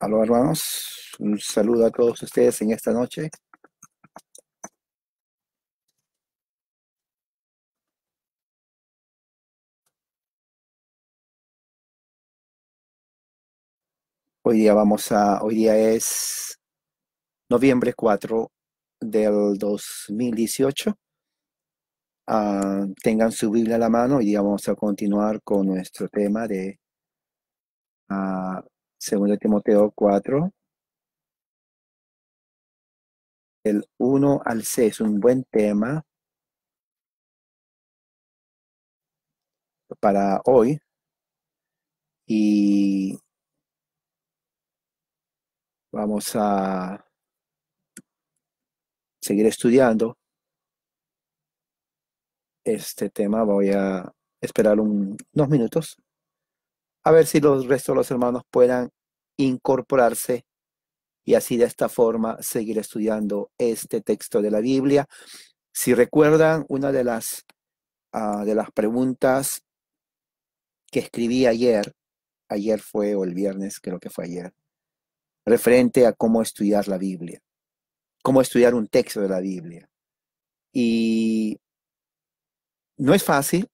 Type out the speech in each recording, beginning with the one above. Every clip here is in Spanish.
Aló, hermanos. Un saludo a todos ustedes en esta noche. Hoy día vamos a, hoy día es noviembre 4 del 2018. Ah, tengan su Biblia a la mano. y vamos a continuar con nuestro tema de ah, Segundo Timoteo 4, el 1 al 6, un buen tema para hoy. Y vamos a seguir estudiando este tema. Voy a esperar unos minutos a ver si los restos de los hermanos puedan incorporarse y así de esta forma seguir estudiando este texto de la Biblia. Si recuerdan, una de las, ah, de las preguntas que escribí ayer, ayer fue, o el viernes creo que fue ayer, referente a cómo estudiar la Biblia, cómo estudiar un texto de la Biblia. Y no es fácil,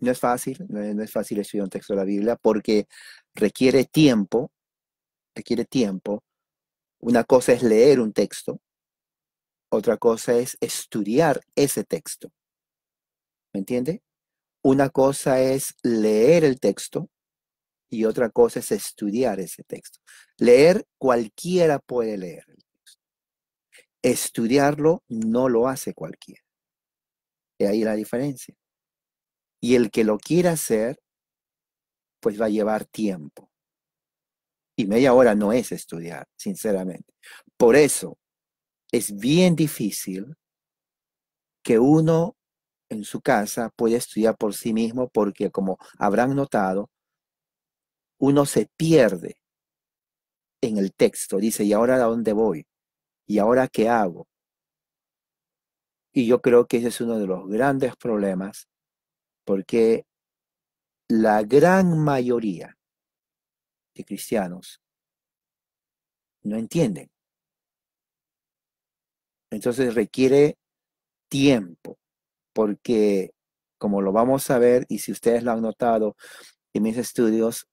no es fácil, no es, fácil estudiar un texto de la Biblia porque requiere tiempo, requiere tiempo. Una cosa es leer un texto, otra cosa es estudiar ese texto. ¿Me entiende? Una cosa es leer el texto y otra cosa es estudiar ese texto. Leer cualquiera puede leer el texto. Estudiarlo no lo hace cualquiera. De ahí la diferencia. Y el que lo quiera hacer, pues va a llevar tiempo. Y media hora no es estudiar, sinceramente. Por eso es bien difícil que uno en su casa pueda estudiar por sí mismo porque, como habrán notado, uno se pierde en el texto. Dice, ¿y ahora a dónde voy? ¿Y ahora qué hago? Y yo creo que ese es uno de los grandes problemas porque la gran mayoría de cristianos no entienden. Entonces requiere tiempo, porque como lo vamos a ver, y si ustedes lo han notado en mis estudios,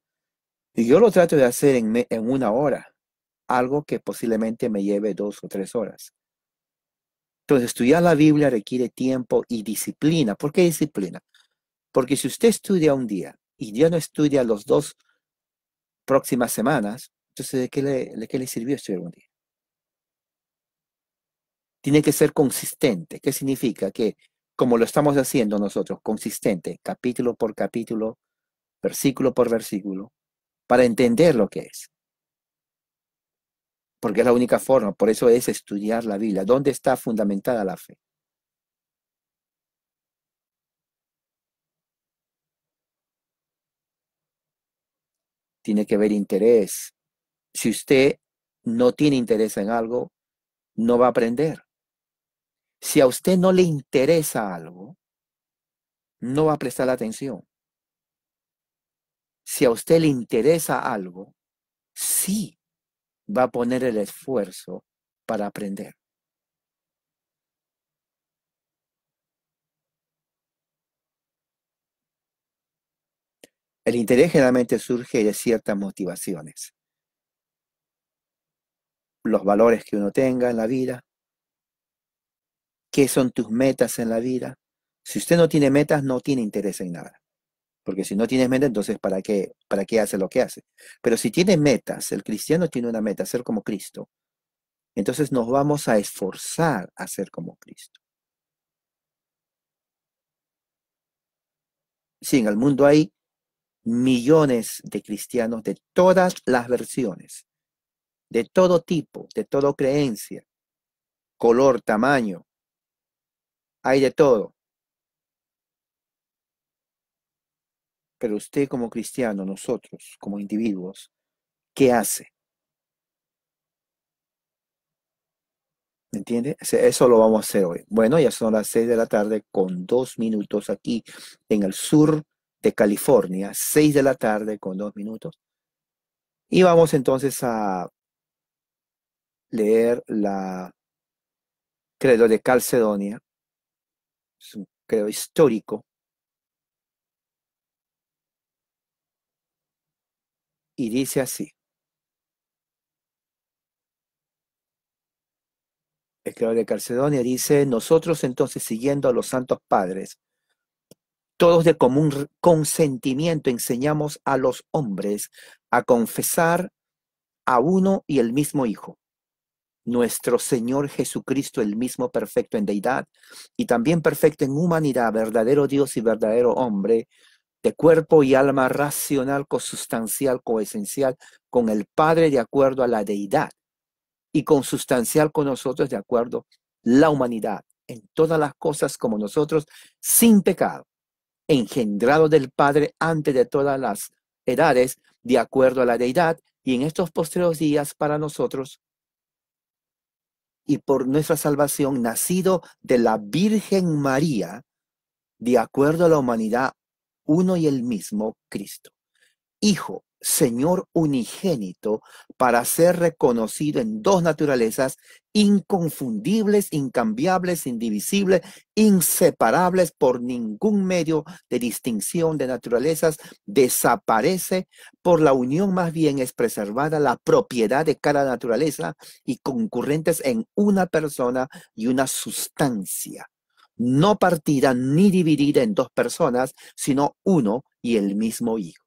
yo lo trato de hacer en, una hora, algo que posiblemente me lleve dos o tres horas. Entonces, estudiar la Biblia requiere tiempo y disciplina. ¿Por qué disciplina? Porque si usted estudia un día y ya no estudia los dos próximas semanas, entonces ¿de qué le, de qué le sirvió estudiar un día? Tiene que ser consistente. ¿Qué significa? Que como lo estamos haciendo nosotros, consistente, capítulo por capítulo, versículo por versículo, para entender lo que es. Porque es la única forma, por eso es estudiar la Biblia. ¿Dónde está fundamentada la fe? tiene que haber interés. Si usted no tiene interés en algo, no va a aprender. Si a usted no le interesa algo, no va a prestar atención. Si a usted le interesa algo, sí va a poner el esfuerzo para aprender. El interés generalmente surge de ciertas motivaciones. Los valores que uno tenga en la vida. ¿Qué son tus metas en la vida? Si usted no tiene metas, no tiene interés en nada. Porque si no tienes meta, entonces ¿para qué, ¿para qué hace lo que hace? Pero si tiene metas, el cristiano tiene una meta, ser como Cristo. Entonces nos vamos a esforzar a ser como Cristo. Sí, en el mundo hay millones de cristianos de todas las versiones, de todo tipo, de toda creencia, color, tamaño, hay de todo. Pero usted como cristiano, nosotros como individuos, ¿qué hace? ¿Me entiende? Eso lo vamos a hacer hoy. Bueno, ya son las seis de la tarde con dos minutos aquí en el sur de California, 6 de la tarde con dos minutos. Y vamos entonces a leer la credo de Calcedonia, es un credo histórico. Y dice así. El credo de Calcedonia dice, nosotros entonces siguiendo a los santos padres, todos de común consentimiento enseñamos a los hombres a confesar a uno y el mismo Hijo, nuestro Señor Jesucristo, el mismo perfecto en deidad y también perfecto en humanidad, verdadero Dios y verdadero hombre, de cuerpo y alma racional, consustancial, coesencial, con el Padre de acuerdo a la deidad y consustancial con nosotros de acuerdo la humanidad en todas las cosas como nosotros, sin pecado engendrado del Padre antes de todas las edades, de acuerdo a la deidad, y en estos postreros días para nosotros y por nuestra salvación, nacido de la Virgen María, de acuerdo a la humanidad, uno y el mismo Cristo, Hijo Señor unigénito para ser reconocido en dos naturalezas inconfundibles, incambiables, indivisibles, inseparables por ningún medio de distinción de naturalezas, desaparece por la unión más bien es preservada la propiedad de cada naturaleza y concurrentes en una persona y una sustancia no partida ni dividida en dos personas, sino uno y el mismo Hijo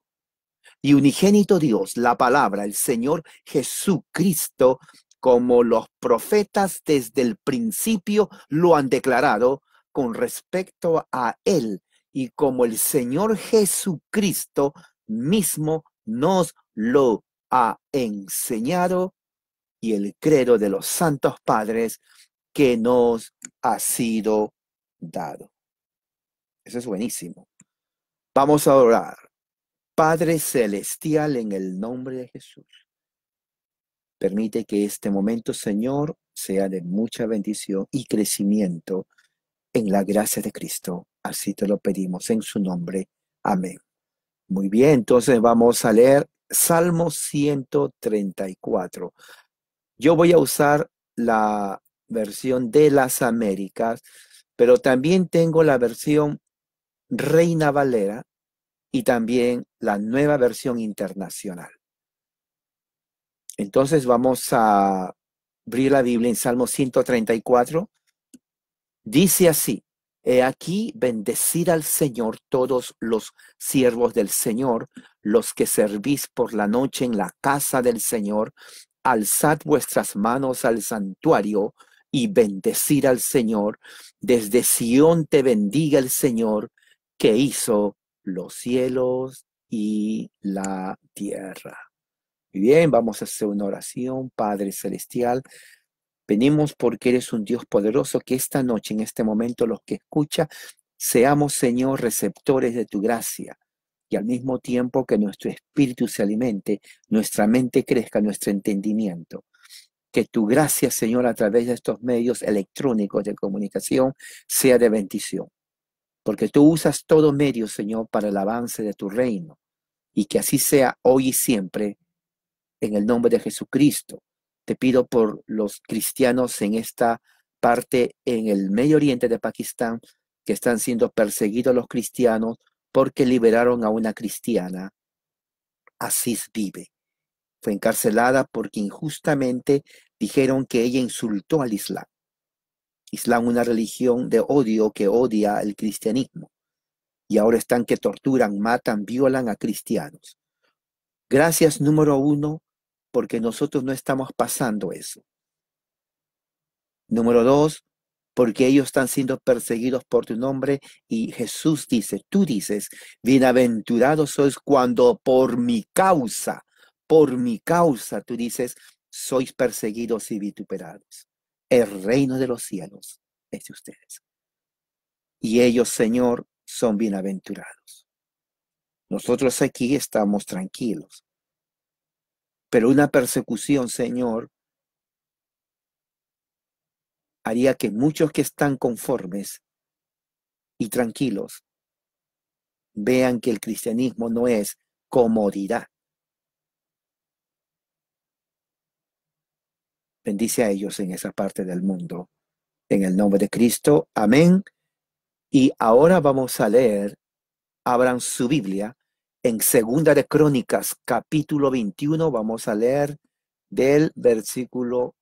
y unigénito Dios, la palabra, el Señor Jesucristo, como los profetas desde el principio lo han declarado con respecto a Él y como el Señor Jesucristo mismo nos lo ha enseñado y el credo de los santos padres que nos ha sido dado. Eso es buenísimo. Vamos a orar. Padre Celestial, en el nombre de Jesús. Permite que este momento, Señor, sea de mucha bendición y crecimiento en la gracia de Cristo. Así te lo pedimos en su nombre. Amén. Muy bien, entonces vamos a leer Salmo 134. Yo voy a usar la versión de las Américas, pero también tengo la versión Reina Valera y también la nueva versión internacional. Entonces vamos a abrir la Biblia en Salmo 134. Dice así, he aquí bendecid al Señor todos los siervos del Señor, los que servís por la noche en la casa del Señor, alzad vuestras manos al santuario y bendecid al Señor. Desde Sión te bendiga el Señor que hizo los cielos y la tierra. Muy bien, vamos a hacer una oración, Padre Celestial. Venimos porque eres un Dios poderoso, que esta noche, en este momento, los que escucha, seamos, Señor, receptores de tu gracia. Y al mismo tiempo que nuestro espíritu se alimente, nuestra mente crezca, nuestro entendimiento. Que tu gracia, Señor, a través de estos medios electrónicos de comunicación sea de bendición porque tú usas todo medio, Señor, para el avance de tu reino. Y que así sea hoy y siempre, en el nombre de Jesucristo. Te pido por los cristianos en esta parte, en el Medio Oriente de Pakistán, que están siendo perseguidos los cristianos porque liberaron a una cristiana. Asís vive. Fue encarcelada porque injustamente dijeron que ella insultó al Islam. Islam una religión de odio que odia el cristianismo. Y ahora están que torturan, matan, violan a cristianos. Gracias número uno, porque nosotros no estamos pasando eso. Número dos, porque ellos están siendo perseguidos por tu nombre y Jesús dice, tú dices, bienaventurados sois cuando por mi causa, por mi causa, tú dices, sois perseguidos y vituperados el reino de los cielos es de ustedes. Y ellos, Señor, son bienaventurados. Nosotros aquí estamos tranquilos. Pero una persecución, Señor, haría que muchos que están conformes y tranquilos vean que el cristianismo no es comodidad, bendice a ellos en esa parte del mundo. En el nombre de Cristo, amén. Y ahora vamos a leer, abran su Biblia, en Segunda de Crónicas, capítulo 21, vamos a leer del versículo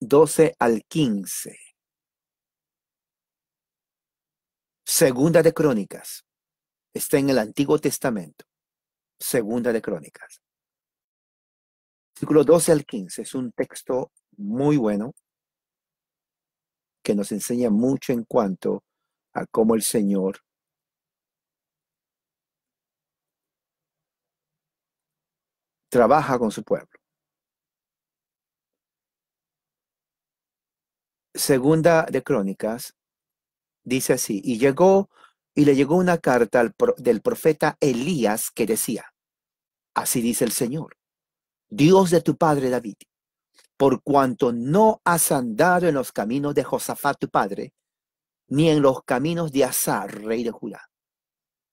12 al 15. Segunda de Crónicas. Está en el Antiguo Testamento. Segunda de Crónicas. Versículo 12 al 15 es un texto muy bueno que nos enseña mucho en cuanto a cómo el Señor trabaja con su pueblo. Segunda de Crónicas dice así, y llegó y le llegó una carta del profeta Elías que decía, así dice el Señor, Dios de tu padre David, por cuanto no has andado en los caminos de Josafat tu padre, ni en los caminos de Azar, rey de Judá,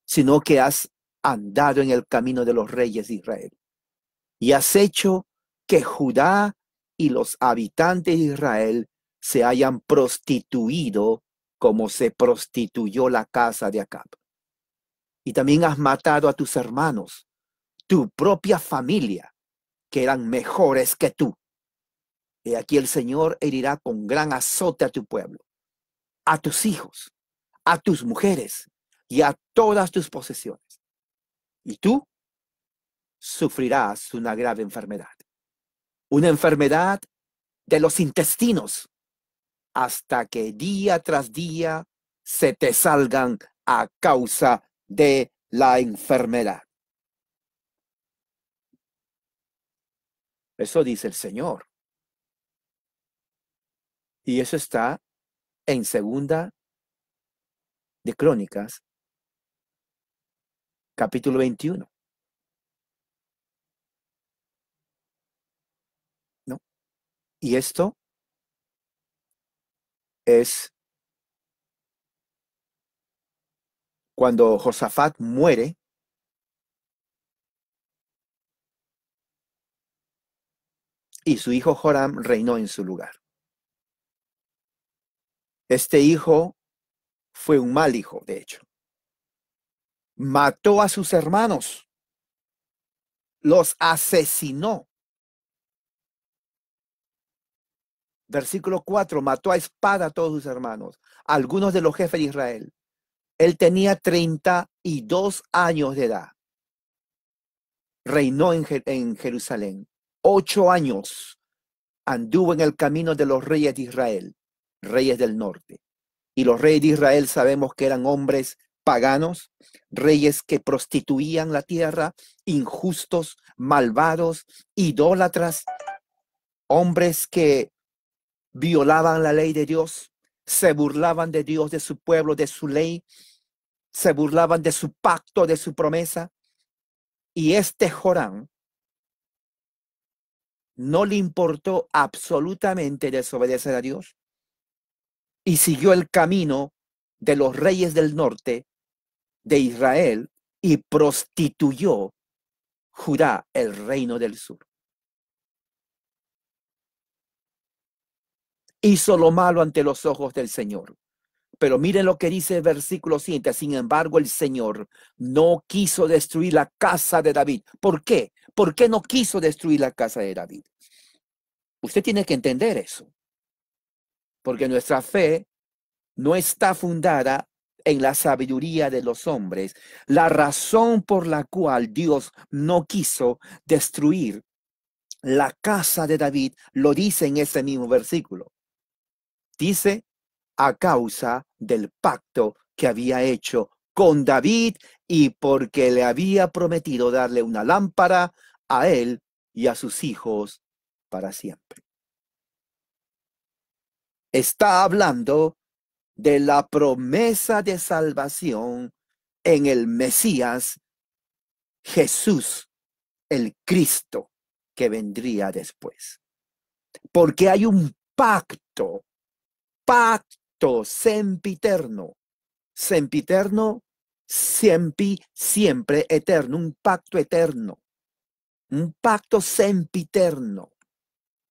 sino que has andado en el camino de los reyes de Israel. Y has hecho que Judá y los habitantes de Israel se hayan prostituido como se prostituyó la casa de Acab. Y también has matado a tus hermanos, tu propia familia, que eran mejores que tú. Y aquí el Señor herirá con gran azote a tu pueblo, a tus hijos, a tus mujeres y a todas tus posesiones. Y tú sufrirás una grave enfermedad, una enfermedad de los intestinos, hasta que día tras día se te salgan a causa de la enfermedad. Eso dice el Señor. Y eso está en segunda de Crónicas, capítulo 21. ¿No? Y esto es cuando Josafat muere y su hijo Joram reinó en su lugar. Este hijo fue un mal hijo, de hecho. Mató a sus hermanos, los asesinó. Versículo 4, mató a espada a todos sus hermanos, algunos de los jefes de Israel. Él tenía 32 años de edad. Reinó en, en Jerusalén ocho años anduvo en el camino de los reyes de Israel, reyes del norte. Y los reyes de Israel sabemos que eran hombres paganos, reyes que prostituían la tierra, injustos, malvados, idólatras, hombres que violaban la ley de Dios, se burlaban de Dios, de su pueblo, de su ley, se burlaban de su pacto, de su promesa. Y este Jorán no le importó absolutamente desobedecer a Dios y siguió el camino de los reyes del norte de Israel y prostituyó Judá, el reino del sur. Hizo lo malo ante los ojos del Señor. Pero miren lo que dice el versículo siguiente. Sin embargo, el Señor no quiso destruir la casa de David. ¿Por qué? ¿Por qué no quiso destruir la casa de David? Usted tiene que entender eso. Porque nuestra fe no está fundada en la sabiduría de los hombres. La razón por la cual Dios no quiso destruir la casa de David lo dice en ese mismo versículo. Dice, a causa del pacto que había hecho con David y porque le había prometido darle una lámpara a él y a sus hijos para siempre. Está hablando de la promesa de salvación en el Mesías Jesús, el Cristo que vendría después. Porque hay un pacto, pacto sempiterno sempiterno, siempre, siempre eterno, un pacto eterno, un pacto sempiterno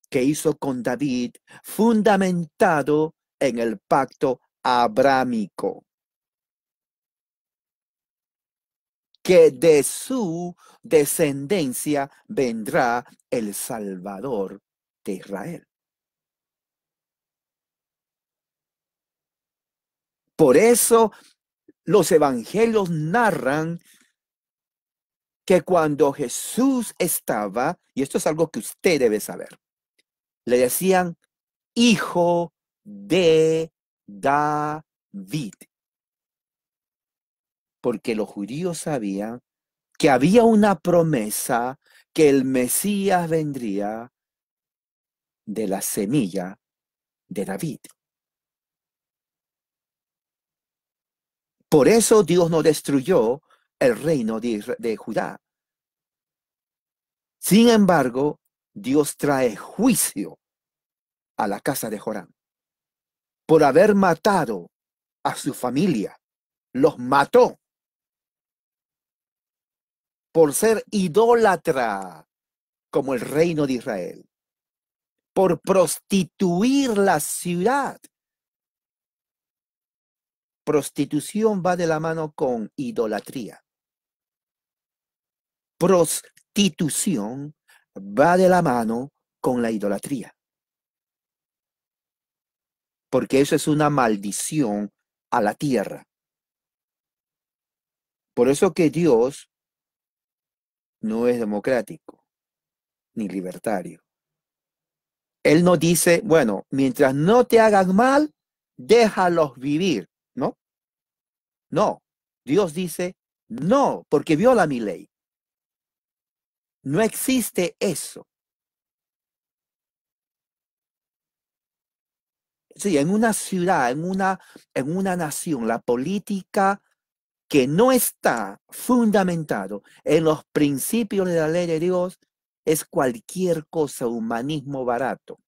que hizo con David, fundamentado en el pacto abrámico. que de su descendencia vendrá el Salvador de Israel. Por eso los evangelios narran que cuando Jesús estaba, y esto es algo que usted debe saber, le decían hijo de David. Porque los judíos sabían que había una promesa que el Mesías vendría de la semilla de David. Por eso Dios no destruyó el reino de, Judá. Sin embargo, Dios trae juicio a la casa de Jorán por haber matado a su familia. Los mató por ser idólatra como el reino de Israel, por prostituir la ciudad prostitución va de la mano con idolatría. Prostitución va de la mano con la idolatría. Porque eso es una maldición a la tierra. Por eso que Dios no es democrático ni libertario. Él no dice, bueno, mientras no te hagan mal, déjalos vivir. No, Dios dice, no, porque viola mi ley. No existe eso. en una ciudad, en una, en una nación, la política que no está fundamentado en los principios de la ley de Dios es cualquier cosa, humanismo barato.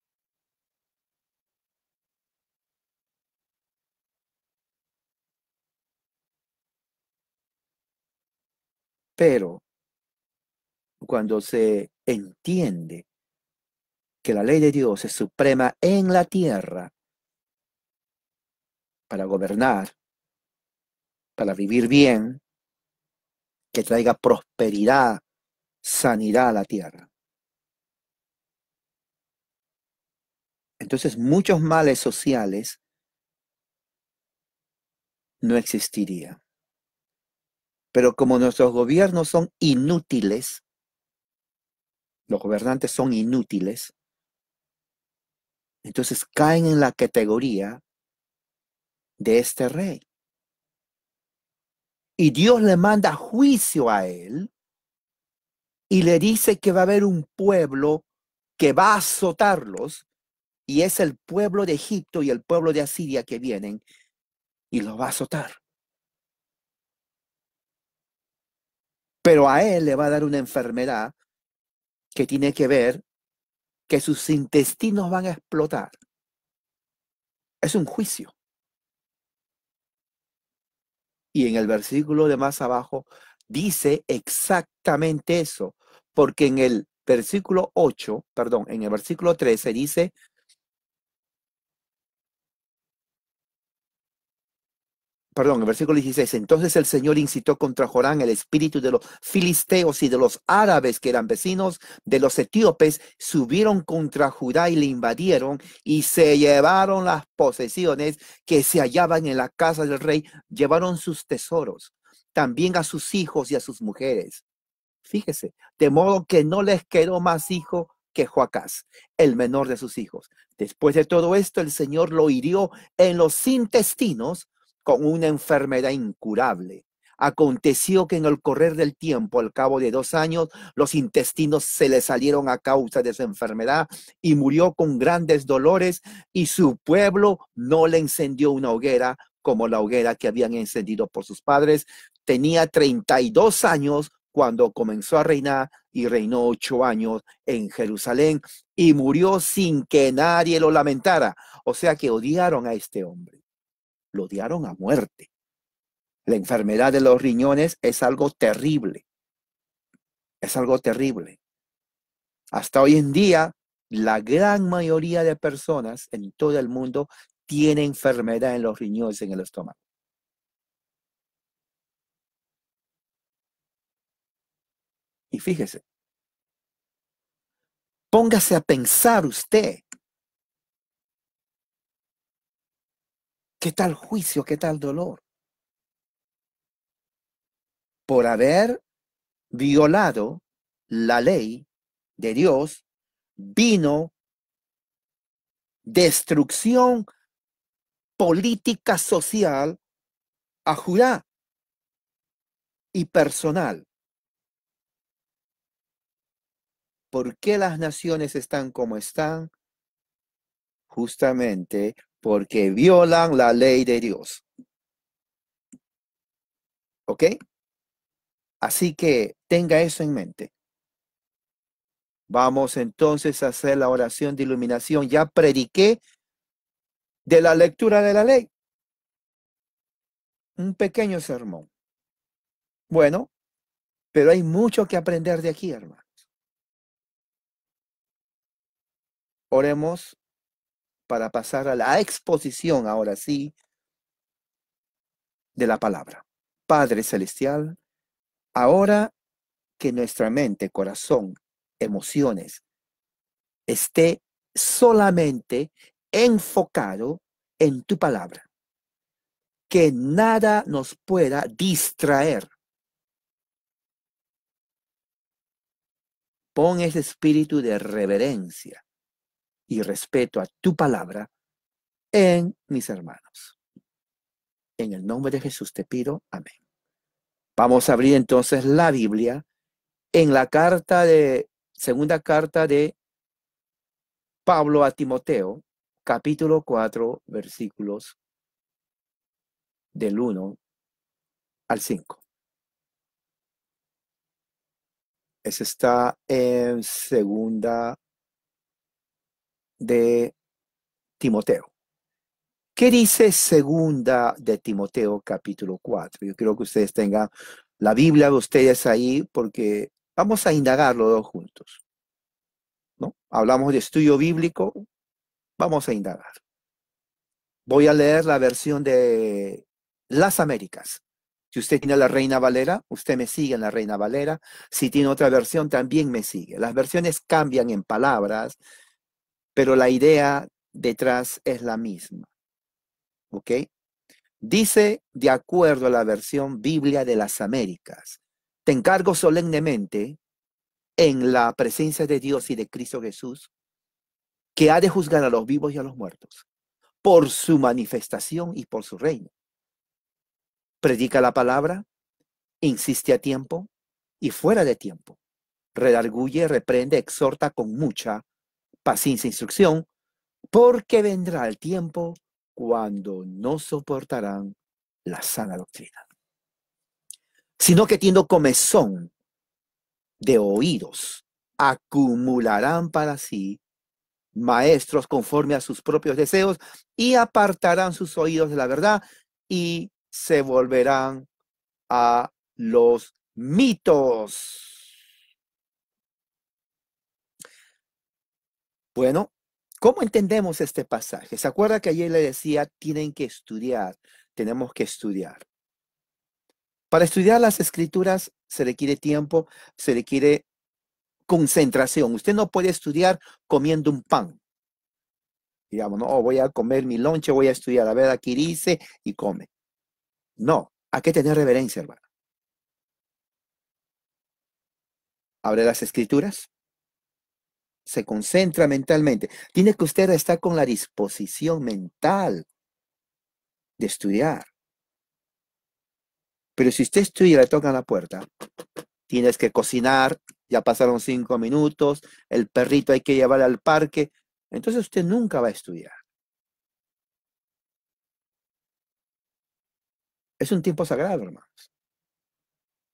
Pero cuando se entiende que la ley de Dios es suprema en la tierra para gobernar, para vivir bien, que traiga prosperidad, sanidad a la tierra. Entonces muchos males sociales no existirían. Pero como nuestros gobiernos son inútiles, los gobernantes son inútiles, entonces caen en la categoría de este rey. Y Dios le manda juicio a él y le dice que va a haber un pueblo que va a azotarlos y es el pueblo de Egipto y el pueblo de Asiria que vienen y los va a azotar. Pero a él le va a dar una enfermedad que tiene que ver que sus intestinos van a explotar. Es un juicio. Y en el versículo de más abajo dice exactamente eso, porque en el versículo 8, perdón, en el versículo 13 dice, perdón, el versículo 16, entonces el Señor incitó contra Jorán el espíritu de los filisteos y de los árabes que eran vecinos de los etíopes, subieron contra Judá y le invadieron y se llevaron las posesiones que se hallaban en la casa del rey, llevaron sus tesoros, también a sus hijos y a sus mujeres. Fíjese, de modo que no les quedó más hijo que Joacás, el menor de sus hijos. Después de todo esto, el Señor lo hirió en los intestinos con una enfermedad incurable. Aconteció que en el correr del tiempo, al cabo de dos años, los intestinos se le salieron a causa de esa enfermedad y murió con grandes dolores y su pueblo no le encendió una hoguera como la hoguera que habían encendido por sus padres. Tenía 32 años cuando comenzó a reinar y reinó ocho años en Jerusalén y murió sin que nadie lo lamentara. O sea que odiaron a este hombre lo odiaron a muerte. La enfermedad de los riñones es algo terrible. Es algo terrible. Hasta hoy en día, la gran mayoría de personas en todo el mundo tiene enfermedad en los riñones, en el estómago. Y fíjese, póngase a pensar usted ¿Qué tal juicio? ¿Qué tal dolor? Por haber violado la ley de Dios, vino destrucción política social a Judá y personal. ¿Por qué las naciones están como están? Justamente porque violan la ley de Dios. ¿Ok? Así que tenga eso en mente. Vamos entonces a hacer la oración de iluminación. Ya prediqué de la lectura de la ley. Un pequeño sermón. Bueno, pero hay mucho que aprender de aquí, hermanos. Oremos para pasar a la exposición, ahora sí, de la palabra. Padre Celestial, ahora que nuestra mente, corazón, emociones esté solamente enfocado en tu palabra. Que nada nos pueda distraer. Pon ese espíritu de reverencia, y respeto a tu palabra en mis hermanos. En el nombre de Jesús te pido, amén. Vamos a abrir entonces la Biblia en la carta de, segunda carta de Pablo a Timoteo, capítulo 4, versículos del 1 al 5. Es está en segunda de Timoteo. ¿Qué dice segunda de Timoteo capítulo 4? Yo creo que ustedes tengan la Biblia de ustedes ahí porque vamos a indagar los dos juntos. ¿no? Hablamos de estudio bíblico, vamos a indagar. Voy a leer la versión de las Américas. Si usted tiene la Reina Valera, usted me sigue en la Reina Valera. Si tiene otra versión, también me sigue. Las versiones cambian en palabras, pero la idea detrás es la misma. ¿Ok? Dice, de acuerdo a la versión Biblia de las Américas, te encargo solemnemente, en la presencia de Dios y de Cristo Jesús, que ha de juzgar a los vivos y a los muertos, por su manifestación y por su reino. Predica la palabra, insiste a tiempo y fuera de tiempo. Redarguye, reprende, exhorta con mucha sin e instrucción, porque vendrá el tiempo cuando no soportarán la sana doctrina, sino que tiendo comezón de oídos, acumularán para sí maestros conforme a sus propios deseos y apartarán sus oídos de la verdad y se volverán a los mitos. Bueno, ¿cómo entendemos este pasaje? ¿Se acuerda que ayer le decía, tienen que estudiar, tenemos que estudiar? Para estudiar las escrituras se requiere tiempo, se requiere concentración. Usted no puede estudiar comiendo un pan. Digamos, no, voy a comer mi lonche, voy a estudiar, a ver, aquí dice y come. No, hay que tener reverencia, hermano. Abre las escrituras, se concentra mentalmente. Tiene que usted estar con la disposición mental de estudiar. Pero si usted estudia y le tocan la puerta, tienes que cocinar, ya pasaron cinco minutos, el perrito hay que llevar al parque, entonces usted nunca va a estudiar. Es un tiempo sagrado, hermanos.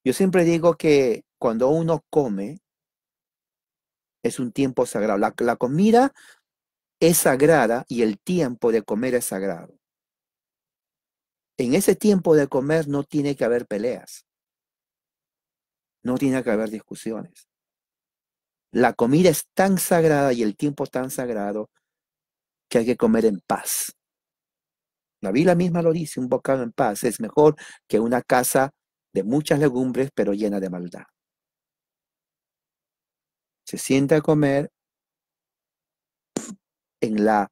Yo siempre digo que cuando uno come, es un tiempo sagrado. La, comida es sagrada y el tiempo de comer es sagrado. En ese tiempo de comer no tiene que haber peleas. No tiene que haber discusiones. La comida es tan sagrada y el tiempo tan sagrado que hay que comer en paz. La Biblia misma lo dice, un bocado en paz es mejor que una casa de muchas legumbres pero llena de maldad se sienta a comer en la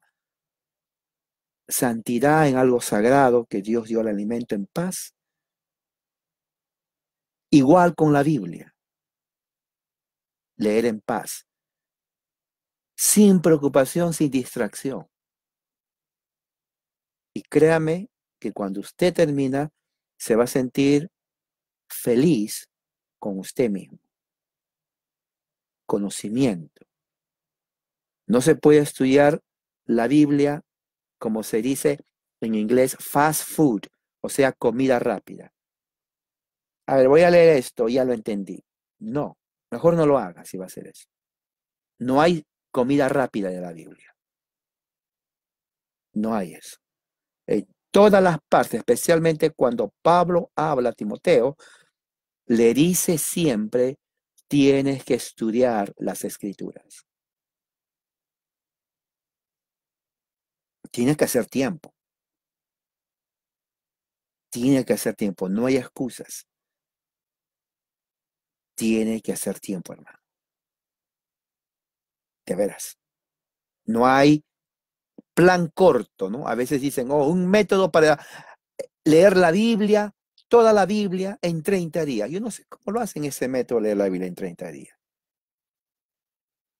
santidad, en algo sagrado, que Dios dio al alimento en paz. Igual con la Biblia, leer en paz, sin preocupación, sin distracción. Y créame que cuando usted termina, se va a sentir feliz con usted mismo conocimiento. No se puede estudiar la Biblia, como se dice en inglés, fast food, o sea, comida rápida. A ver, voy a leer esto, ya lo entendí. No, mejor no lo haga si va a ser eso. No hay comida rápida de la Biblia. No hay eso. En todas las partes, especialmente cuando Pablo habla a Timoteo, le dice siempre tienes que estudiar las escrituras. Tienes que hacer tiempo. Tienes que hacer tiempo. No hay excusas. Tienes que hacer tiempo, hermano. De veras. No hay plan corto, ¿no? A veces dicen, oh, un método para eh, leer la Biblia toda la Biblia en 30 días. Yo no sé cómo lo hacen ese método de leer la Biblia en 30 días.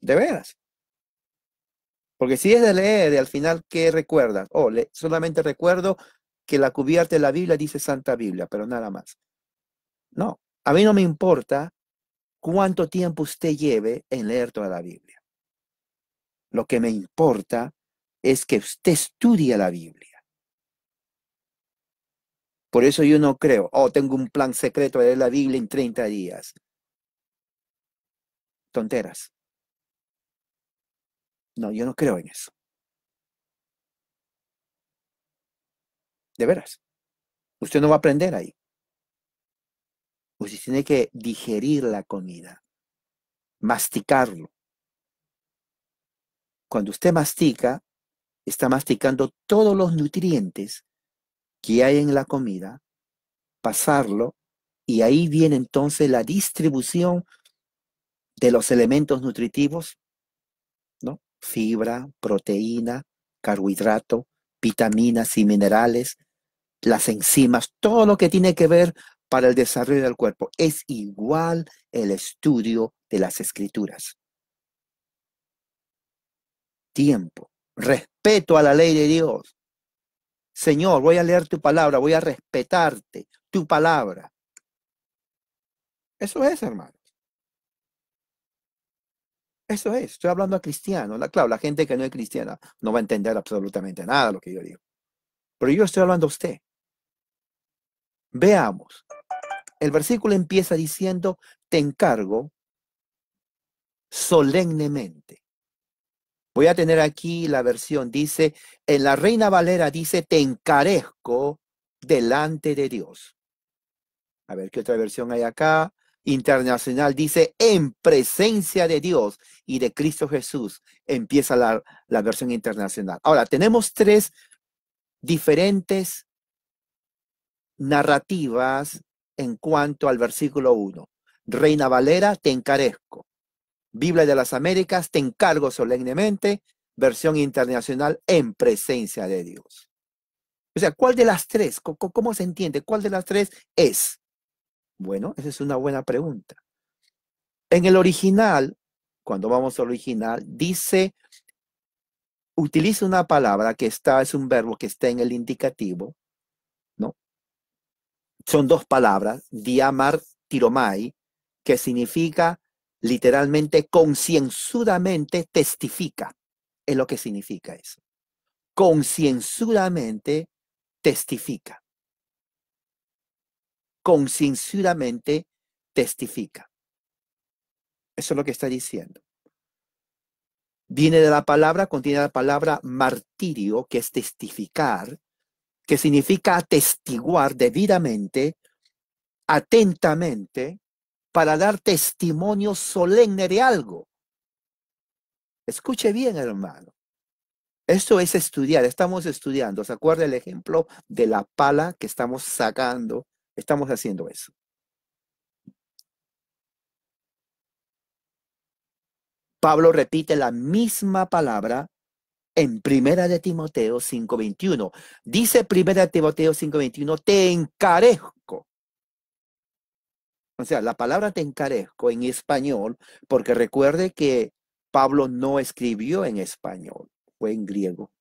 De veras. Porque si es de leer, al final, ¿qué recuerdas? Oh, solamente recuerdo que la cubierta de la Biblia dice Santa Biblia, pero nada más. No, a mí no me importa cuánto tiempo usted lleve en leer toda la Biblia. Lo que me importa es que usted estudie la Biblia por eso yo no creo, oh, tengo un plan secreto de leer la Biblia en 30 días. Tonteras. No, yo no creo en eso. De veras. Usted no va a aprender ahí. Usted tiene que digerir la comida, masticarlo. Cuando usted mastica, está masticando todos los nutrientes que hay en la comida, pasarlo, y ahí viene entonces la distribución de los elementos nutritivos, ¿no? Fibra, proteína, carbohidrato, vitaminas y minerales, las enzimas, todo lo que tiene que ver para el desarrollo del cuerpo. Es igual el estudio de las escrituras. Tiempo, respeto a la ley de Dios, Señor, voy a leer tu palabra, voy a respetarte tu palabra. Eso es, hermano. Eso es, estoy hablando a cristianos. La, claro, la gente que no es cristiana no va a entender absolutamente nada lo que yo digo. Pero yo estoy hablando a usted. Veamos. El versículo empieza diciendo, te encargo solemnemente. Voy a tener aquí la versión, dice, en la Reina Valera dice, te encarezco delante de Dios. A ver qué otra versión hay acá. Internacional dice, en presencia de Dios y de Cristo Jesús. Empieza la, la versión internacional. Ahora, tenemos tres diferentes narrativas en cuanto al versículo 1. Reina Valera, te encarezco. Biblia de las Américas, te encargo solemnemente, versión internacional en presencia de Dios. O sea, ¿cuál de las tres? ¿Cómo se entiende? ¿Cuál de las tres es? Bueno, esa es una buena pregunta. En el original, cuando vamos al original, dice, utiliza una palabra que está, es un verbo que está en el indicativo, ¿no? Son dos palabras, diamar tiromai, que significa literalmente concienzudamente testifica, es lo que significa eso. Concienzudamente testifica. Concienzudamente testifica. Eso es lo que está diciendo. Viene de la palabra, contiene la palabra martirio, que es testificar, que significa atestiguar debidamente, atentamente, para dar testimonio solemne de algo. Escuche bien, hermano. Esto es estudiar, estamos estudiando. ¿Se acuerda el ejemplo de la pala que estamos sacando? Estamos haciendo eso. Pablo repite la misma palabra en Primera de Timoteo 5:21. Dice Primera de Timoteo 5:21, te encarezco o sea, la palabra te encarezco en español, porque recuerde que Pablo no escribió en español, fue en griego.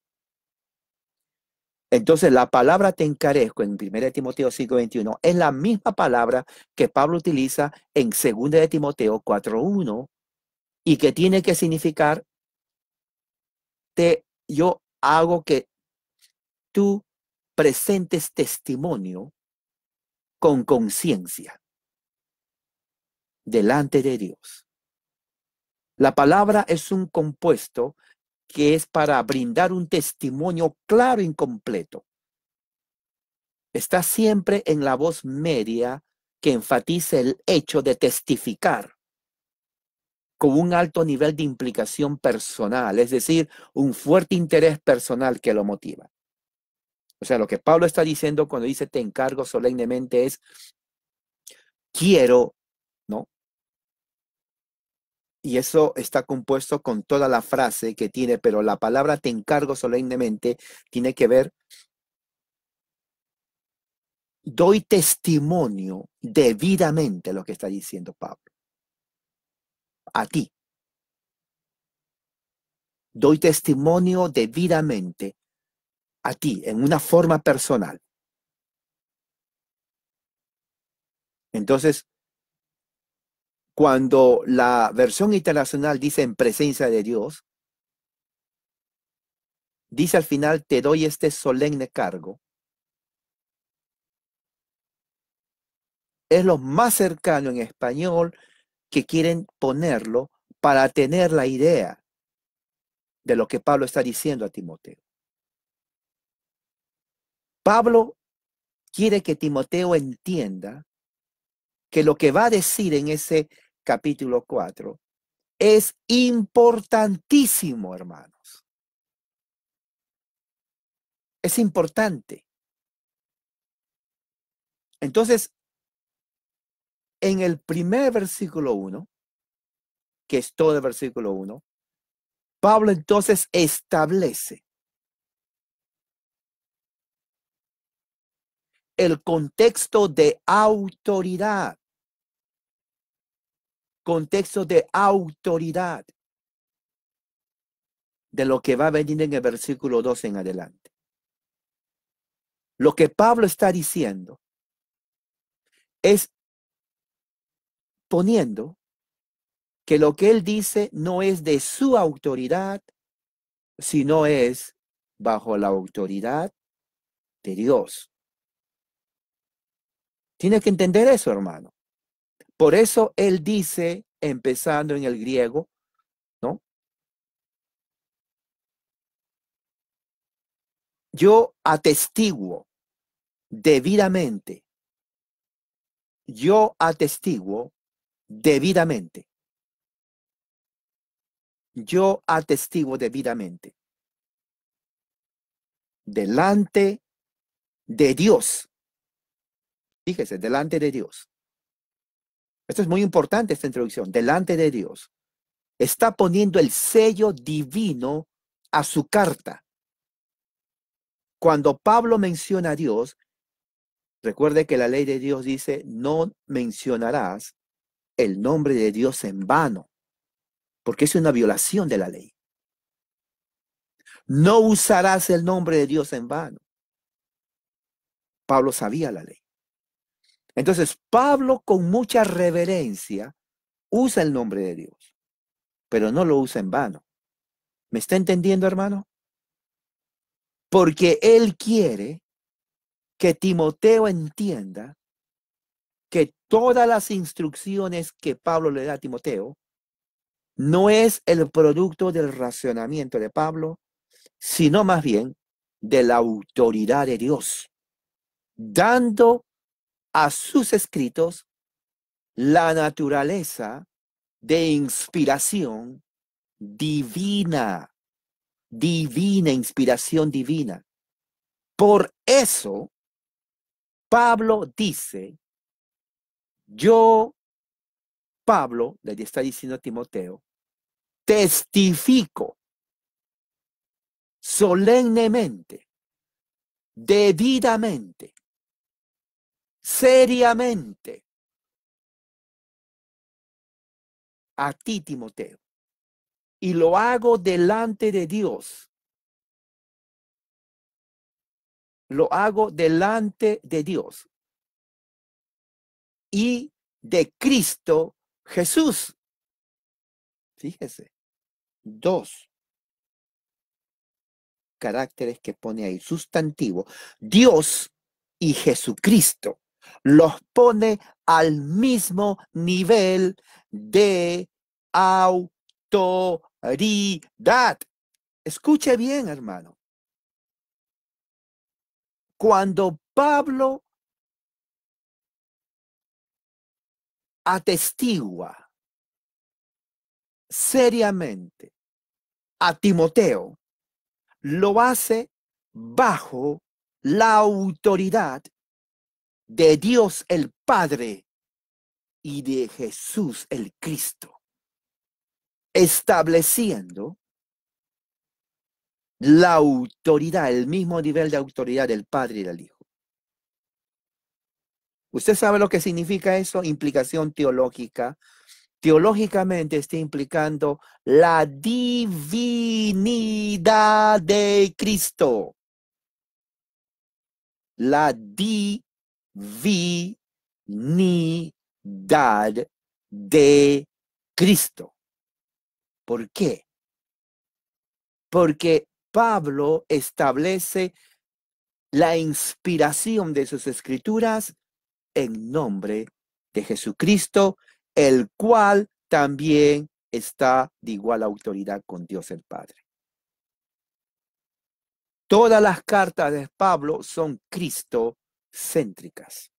Entonces, la palabra te encarezco en 1 Timoteo 5:21 es la misma palabra que Pablo utiliza en 2 de Timoteo 4:1 y que tiene que significar te yo hago que tú presentes testimonio con conciencia delante de Dios. La palabra es un compuesto que es para brindar un testimonio claro e incompleto. Está siempre en la voz media que enfatiza el hecho de testificar con un alto nivel de implicación personal, es decir, un fuerte interés personal que lo motiva. O sea, lo que Pablo está diciendo cuando dice te encargo solemnemente es, quiero, ¿no? y eso está compuesto con toda la frase que tiene, pero la palabra te encargo solemnemente tiene que ver, doy testimonio debidamente lo que está diciendo Pablo. A ti. Doy testimonio debidamente a ti, en una forma personal. Entonces, cuando la versión internacional dice en presencia de Dios, dice al final, te doy este solemne cargo, es lo más cercano en español que quieren ponerlo para tener la idea de lo que Pablo está diciendo a Timoteo. Pablo quiere que Timoteo entienda que lo que va a decir en ese capítulo 4 es importantísimo, hermanos. Es importante. Entonces, en el primer versículo 1, que es todo el versículo 1, Pablo entonces establece el contexto de autoridad contexto de autoridad de lo que va a venir en el versículo dos en adelante. Lo que Pablo está diciendo es poniendo que lo que él dice no es de su autoridad, sino es bajo la autoridad de Dios. Tiene que entender eso, hermano. Por eso él dice, empezando en el griego, ¿no? Yo atestiguo debidamente. Yo atestiguo debidamente. Yo atestiguo debidamente. Delante de Dios. Fíjese, delante de Dios esto es muy importante, esta introducción. Delante de Dios. Está poniendo el sello divino a su carta. Cuando Pablo menciona a Dios, recuerde que la ley de Dios dice, no mencionarás el nombre de Dios en vano, porque es una violación de la ley. No usarás el nombre de Dios en vano. Pablo sabía la ley. Entonces, Pablo con mucha reverencia usa el nombre de Dios, pero no lo usa en vano. ¿Me está entendiendo, hermano? Porque él quiere que Timoteo entienda que todas las instrucciones que Pablo le da a Timoteo no es el producto del racionamiento de Pablo, sino más bien de la autoridad de Dios, dando a sus escritos la naturaleza de inspiración divina, divina, inspiración divina. Por eso, Pablo dice, yo, Pablo, le está diciendo a Timoteo, testifico solemnemente, debidamente, seriamente a ti, Timoteo, y lo hago delante de Dios. Lo hago delante de Dios y de Cristo Jesús. Fíjese, dos caracteres que pone ahí, sustantivo, Dios y Jesucristo los pone al mismo nivel de autoridad. Escuche bien, hermano. Cuando Pablo atestigua seriamente a Timoteo, lo hace bajo la autoridad de Dios el Padre y de Jesús el Cristo, estableciendo la autoridad, el mismo nivel de autoridad del Padre y del Hijo. ¿Usted sabe lo que significa eso? Implicación teológica. Teológicamente está implicando la divinidad de Cristo. La divinidad vi-ni-dad de Cristo. ¿Por qué? Porque Pablo establece la inspiración de sus escrituras en nombre de Jesucristo, el cual también está de igual autoridad con Dios el Padre. Todas las cartas de Pablo son Cristo céntricas.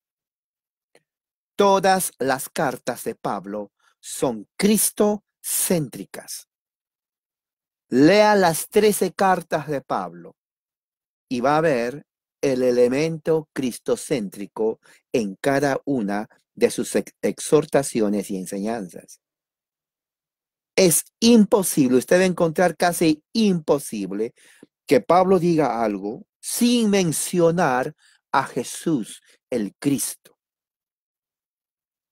Todas las cartas de Pablo son cristocéntricas. Lea las 13 cartas de Pablo y va a ver el elemento cristocéntrico en cada una de sus exhortaciones y enseñanzas. Es imposible, usted va a encontrar casi imposible que Pablo diga algo sin mencionar a Jesús el Cristo,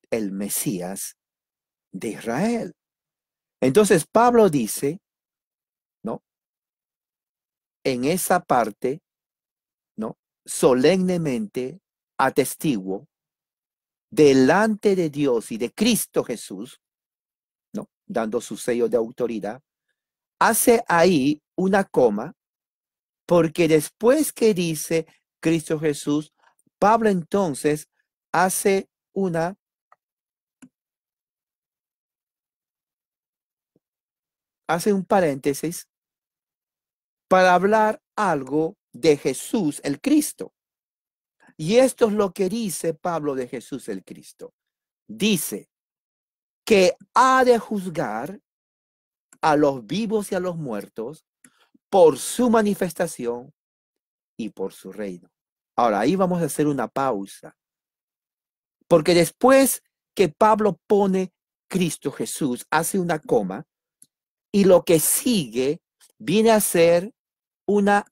el Mesías de Israel. Entonces Pablo dice, ¿no? En esa parte, ¿no? Solemnemente atestiguo delante de Dios y de Cristo Jesús, ¿no? Dando su sello de autoridad, hace ahí una coma, porque después que dice Cristo Jesús, Pablo entonces hace una hace un paréntesis para hablar algo de Jesús el Cristo. Y esto es lo que dice Pablo de Jesús el Cristo. Dice que ha de juzgar a los vivos y a los muertos por su manifestación y por su reino. Ahora, ahí vamos a hacer una pausa. Porque después que Pablo pone Cristo Jesús, hace una coma, y lo que sigue viene a ser una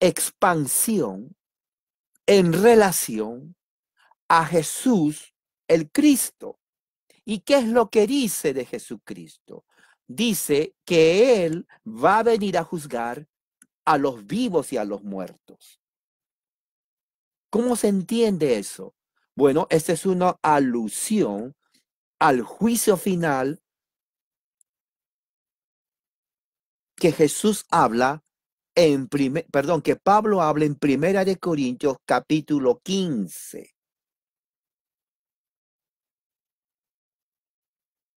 expansión en relación a Jesús el Cristo. ¿Y qué es lo que dice de Jesucristo? Dice que Él va a venir a juzgar a los vivos y a los muertos. ¿Cómo se entiende eso? Bueno, esta es una alusión al juicio final que Jesús habla en primer, perdón, que Pablo habla en Primera de Corintios capítulo 15.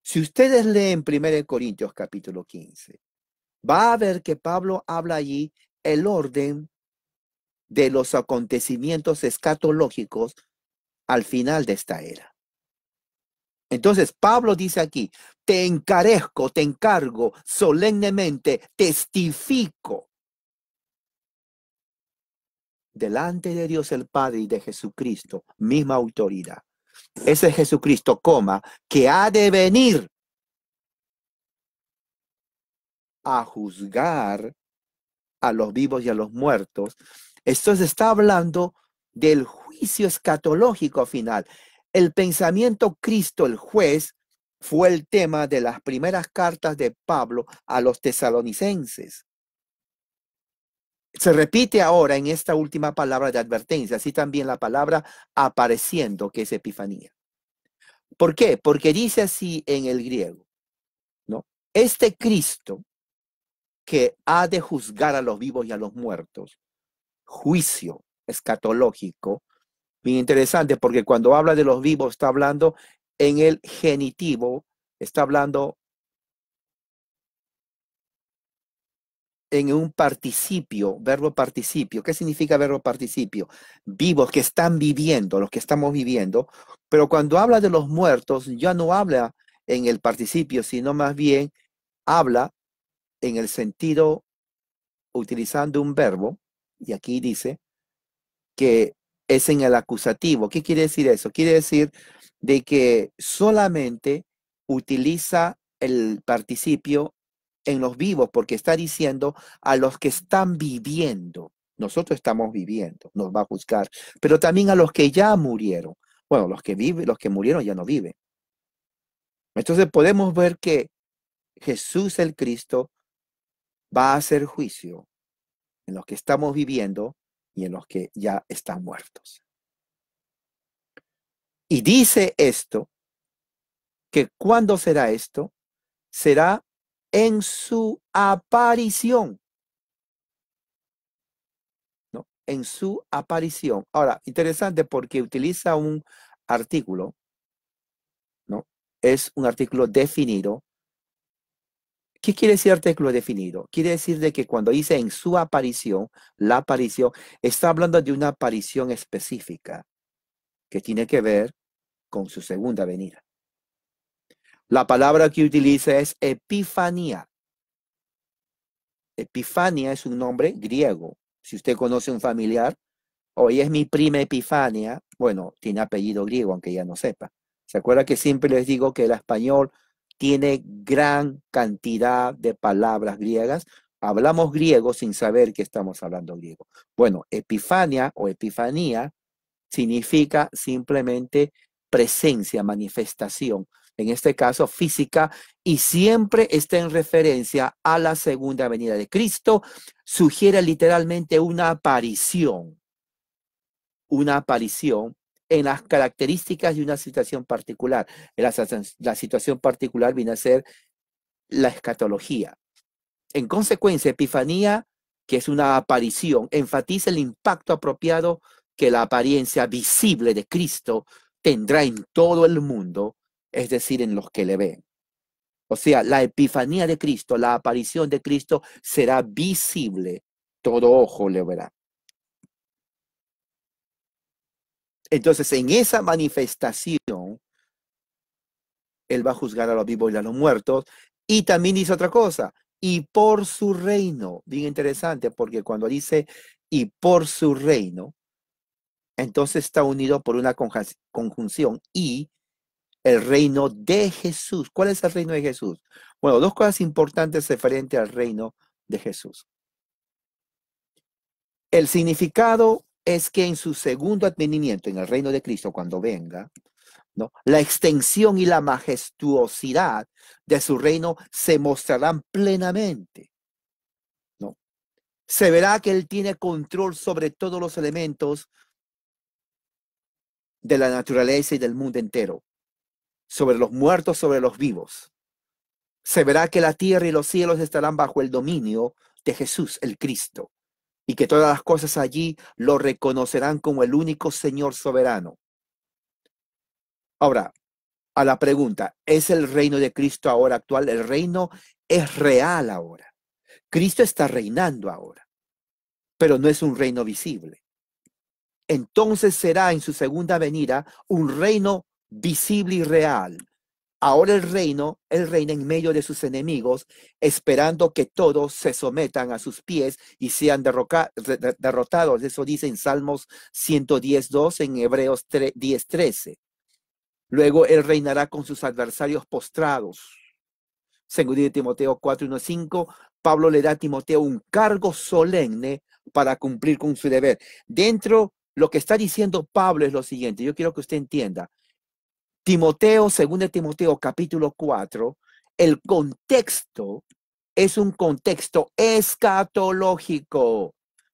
Si ustedes leen Primera de Corintios capítulo 15, va a ver que Pablo habla allí el orden de los acontecimientos escatológicos al final de esta era. Entonces Pablo dice aquí, te encarezco, te encargo solemnemente, testifico delante de Dios el Padre y de Jesucristo, misma autoridad. Ese Jesucristo, coma, que ha de venir a juzgar a los vivos y a los muertos esto se está hablando del juicio escatológico final. El pensamiento Cristo, el juez, fue el tema de las primeras cartas de Pablo a los tesalonicenses. Se repite ahora en esta última palabra de advertencia, así también la palabra apareciendo, que es epifanía. ¿Por qué? Porque dice así en el griego, ¿no? Este Cristo que ha de juzgar a los vivos y a los muertos, juicio escatológico. Bien interesante porque cuando habla de los vivos está hablando en el genitivo, está hablando en un participio, verbo participio. ¿Qué significa verbo participio? Vivos que están viviendo, los que estamos viviendo. Pero cuando habla de los muertos, ya no habla en el participio, sino más bien habla en el sentido utilizando un verbo y aquí dice que es en el acusativo. ¿Qué quiere decir eso? Quiere decir de que solamente utiliza el participio en los vivos porque está diciendo a los que están viviendo. Nosotros estamos viviendo, nos va a juzgar, pero también a los que ya murieron. Bueno, los que viven, los que murieron ya no viven. Entonces podemos ver que Jesús el Cristo va a hacer juicio en los que estamos viviendo y en los que ya están muertos. Y dice esto, que cuando será esto, será en su aparición. ¿No? En su aparición. Ahora, interesante porque utiliza un artículo, ¿no? Es un artículo definido ¿Qué quiere decir artículo definido? Quiere decir de que cuando dice en su aparición, la aparición, está hablando de una aparición específica que tiene que ver con su segunda venida. La palabra que utiliza es epifanía. Epifanía es un nombre griego. Si usted conoce un familiar, hoy es mi prima Epifanía, bueno, tiene apellido griego, aunque ya no sepa. ¿Se acuerda que siempre les digo que el español tiene gran cantidad de palabras griegas. Hablamos griego sin saber que estamos hablando griego. Bueno, Epifania o Epifanía significa simplemente presencia, manifestación, en este caso física, y siempre está en referencia a la segunda venida de Cristo, sugiere literalmente una aparición, una aparición en las características de una situación particular. La, la situación particular viene a ser la escatología. En consecuencia, Epifanía, que es una aparición, enfatiza el impacto apropiado que la apariencia visible de Cristo tendrá en todo el mundo, es decir, en los que le ven. O sea, la epifanía de Cristo, la aparición de Cristo será visible, todo ojo le verá. Entonces, en esa manifestación, Él va a juzgar a los vivos y a los muertos. Y también dice otra cosa, y por su reino. Bien interesante, porque cuando dice y por su reino, entonces está unido por una conjunción y el reino de Jesús. ¿Cuál es el reino de Jesús? Bueno, dos cosas importantes referente al reino de Jesús. El significado es que en su segundo advenimiento en el reino de Cristo, cuando venga, ¿no? la extensión y la majestuosidad de su reino se mostrarán plenamente. ¿no? Se verá que Él tiene control sobre todos los elementos de la naturaleza y del mundo entero, sobre los muertos, sobre los vivos. Se verá que la tierra y los cielos estarán bajo el dominio de Jesús, el Cristo y que todas las cosas allí lo reconocerán como el único Señor soberano. Ahora, a la pregunta, ¿es el reino de Cristo ahora actual? El reino es real ahora. Cristo está reinando ahora, pero no es un reino visible. Entonces será en su segunda venida un reino visible y real, Ahora el reino, el reina en medio de sus enemigos, esperando que todos se sometan a sus pies y sean derrotados. Eso dice en Salmos 110, 2, en Hebreos 3, 10, 13. Luego él reinará con sus adversarios postrados. Según Timoteo 4, 1, 5, Pablo le da a Timoteo un cargo solemne para cumplir con su deber. Dentro, lo que está diciendo Pablo es lo siguiente, yo quiero que usted entienda. Timoteo, de Timoteo capítulo 4, el contexto es un contexto escatológico.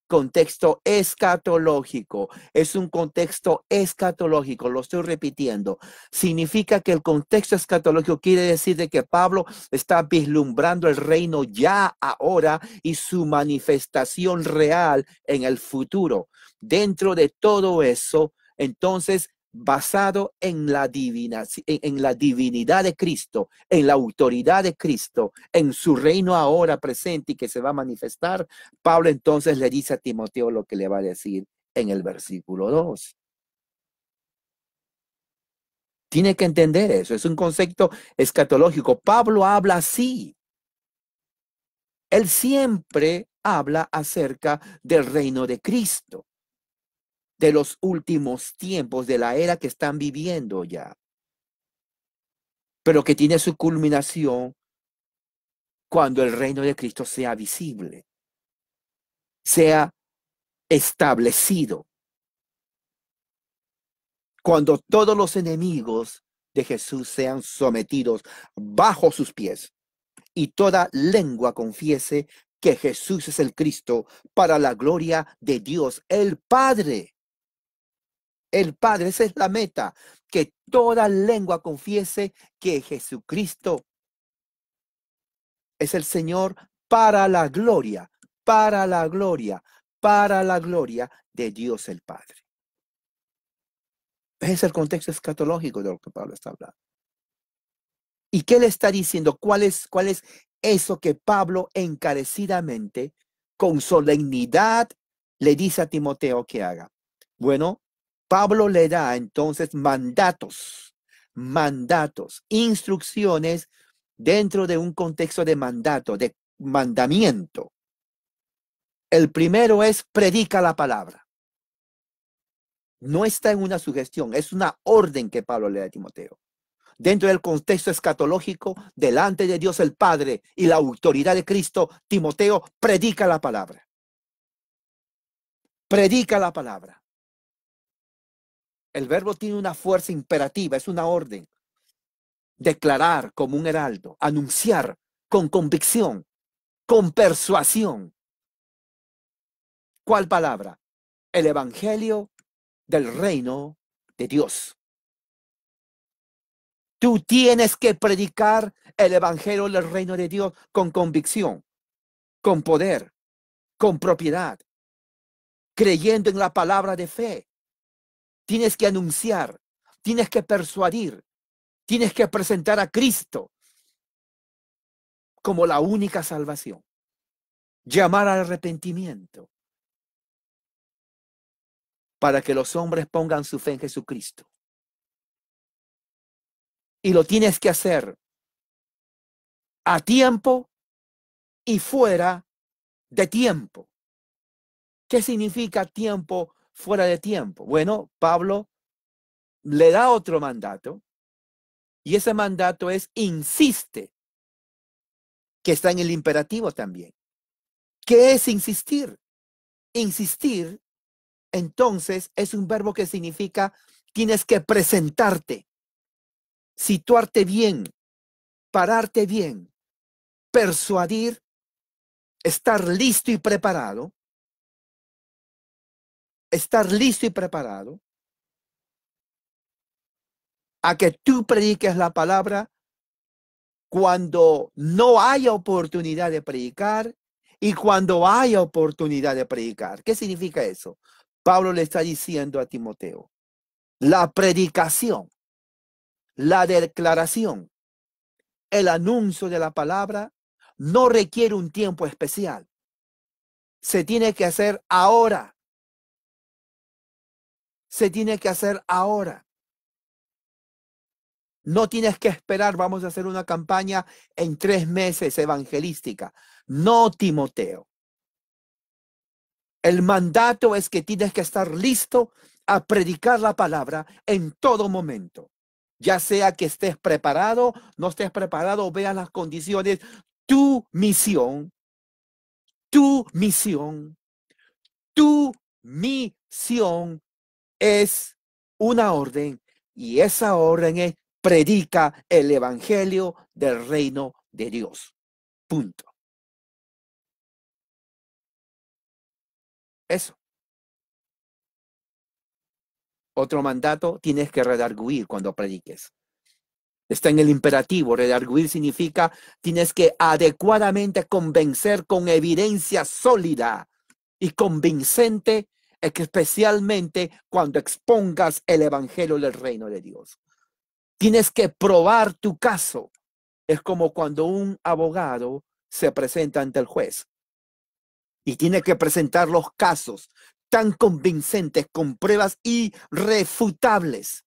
Contexto escatológico. Es un contexto escatológico, lo estoy repitiendo. Significa que el contexto escatológico quiere decir de que Pablo está vislumbrando el reino ya ahora y su manifestación real en el futuro. Dentro de todo eso, entonces basado en la, divina, en, la divinidad de Cristo, en la autoridad de Cristo, en su reino ahora presente y que se va a manifestar, Pablo entonces le dice a Timoteo lo que le va a decir en el versículo 2. Tiene que entender eso, es un concepto escatológico. Pablo habla así. Él siempre habla acerca del reino de Cristo de los últimos tiempos, de la era que están viviendo ya, pero que tiene su culminación cuando el reino de Cristo sea visible, sea establecido, cuando todos los enemigos de Jesús sean sometidos bajo sus pies y toda lengua confiese que Jesús es el Cristo para la gloria de Dios el Padre el Padre. Esa es la meta, que toda lengua confiese que Jesucristo es el Señor para la gloria, para la gloria, para la gloria de Dios el Padre. Es el contexto escatológico de lo que Pablo está hablando. ¿Y qué le está diciendo? ¿Cuál es, cuál es eso que Pablo encarecidamente, con solemnidad, le dice a Timoteo que haga? Bueno, Pablo le da entonces mandatos, mandatos, instrucciones dentro de un contexto de mandato, de mandamiento. El primero es predica la palabra. No está en una sugestión, es una orden que Pablo le da a Timoteo. Dentro del contexto escatológico, delante de Dios el Padre y la autoridad de Cristo, Timoteo predica la palabra. Predica la palabra. El verbo tiene una fuerza imperativa, es una orden. Declarar como un heraldo, anunciar con convicción, con persuasión. ¿Cuál palabra? El Evangelio del reino de Dios. Tú tienes que predicar el Evangelio del reino de Dios con convicción, con poder, con propiedad, creyendo en la palabra de fe, tienes que anunciar, tienes que persuadir, tienes que presentar a Cristo como la única salvación. Llamar al arrepentimiento para que los hombres pongan su fe en Jesucristo. Y lo tienes que hacer a tiempo y fuera de tiempo. ¿Qué significa tiempo fuera de tiempo. Bueno, Pablo le da otro mandato y ese mandato es insiste, que está en el imperativo también. ¿Qué es insistir? Insistir, entonces, es un verbo que significa tienes que presentarte, situarte bien, pararte bien, persuadir, estar listo y preparado, estar listo y preparado a que tú prediques la palabra cuando no haya oportunidad de predicar y cuando haya oportunidad de predicar. ¿Qué significa eso? Pablo le está diciendo a Timoteo, la predicación, la declaración, el anuncio de la palabra no requiere un tiempo especial. Se tiene que hacer ahora se tiene que hacer ahora. No tienes que esperar, vamos a hacer una campaña en tres meses evangelística. No, Timoteo. El mandato es que tienes que estar listo a predicar la palabra en todo momento. Ya sea que estés preparado, no estés preparado, veas las condiciones. Tu misión, tu misión, tu misión es una orden y esa orden es predica el evangelio del reino de Dios. Punto. Eso. Otro mandato, tienes que redarguir cuando prediques. Está en el imperativo. Redarguir significa tienes que adecuadamente convencer con evidencia sólida y convincente especialmente cuando expongas el Evangelio del reino de Dios. Tienes que probar tu caso. Es como cuando un abogado se presenta ante el juez y tiene que presentar los casos tan convincentes con pruebas irrefutables.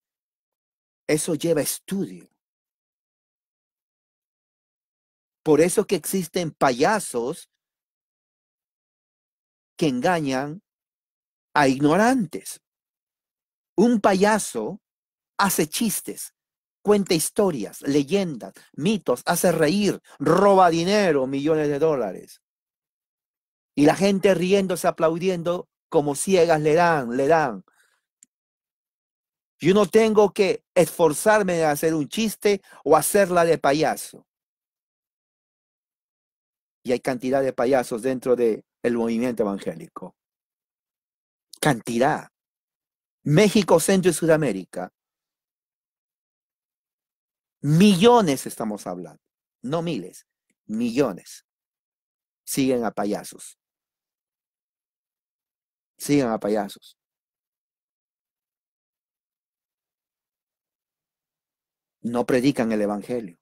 Eso lleva estudio. Por eso que existen payasos que engañan a ignorantes. Un payaso hace chistes, cuenta historias, leyendas, mitos, hace reír, roba dinero, millones de dólares. Y la gente riéndose, aplaudiendo, como ciegas le dan, le dan. Yo no tengo que esforzarme a hacer un chiste o hacerla de payaso. Y hay cantidad de payasos dentro del el movimiento evangélico cantidad. México, Centro y Sudamérica. Millones estamos hablando, no miles, millones. Siguen a payasos. Siguen a payasos. No predican el Evangelio.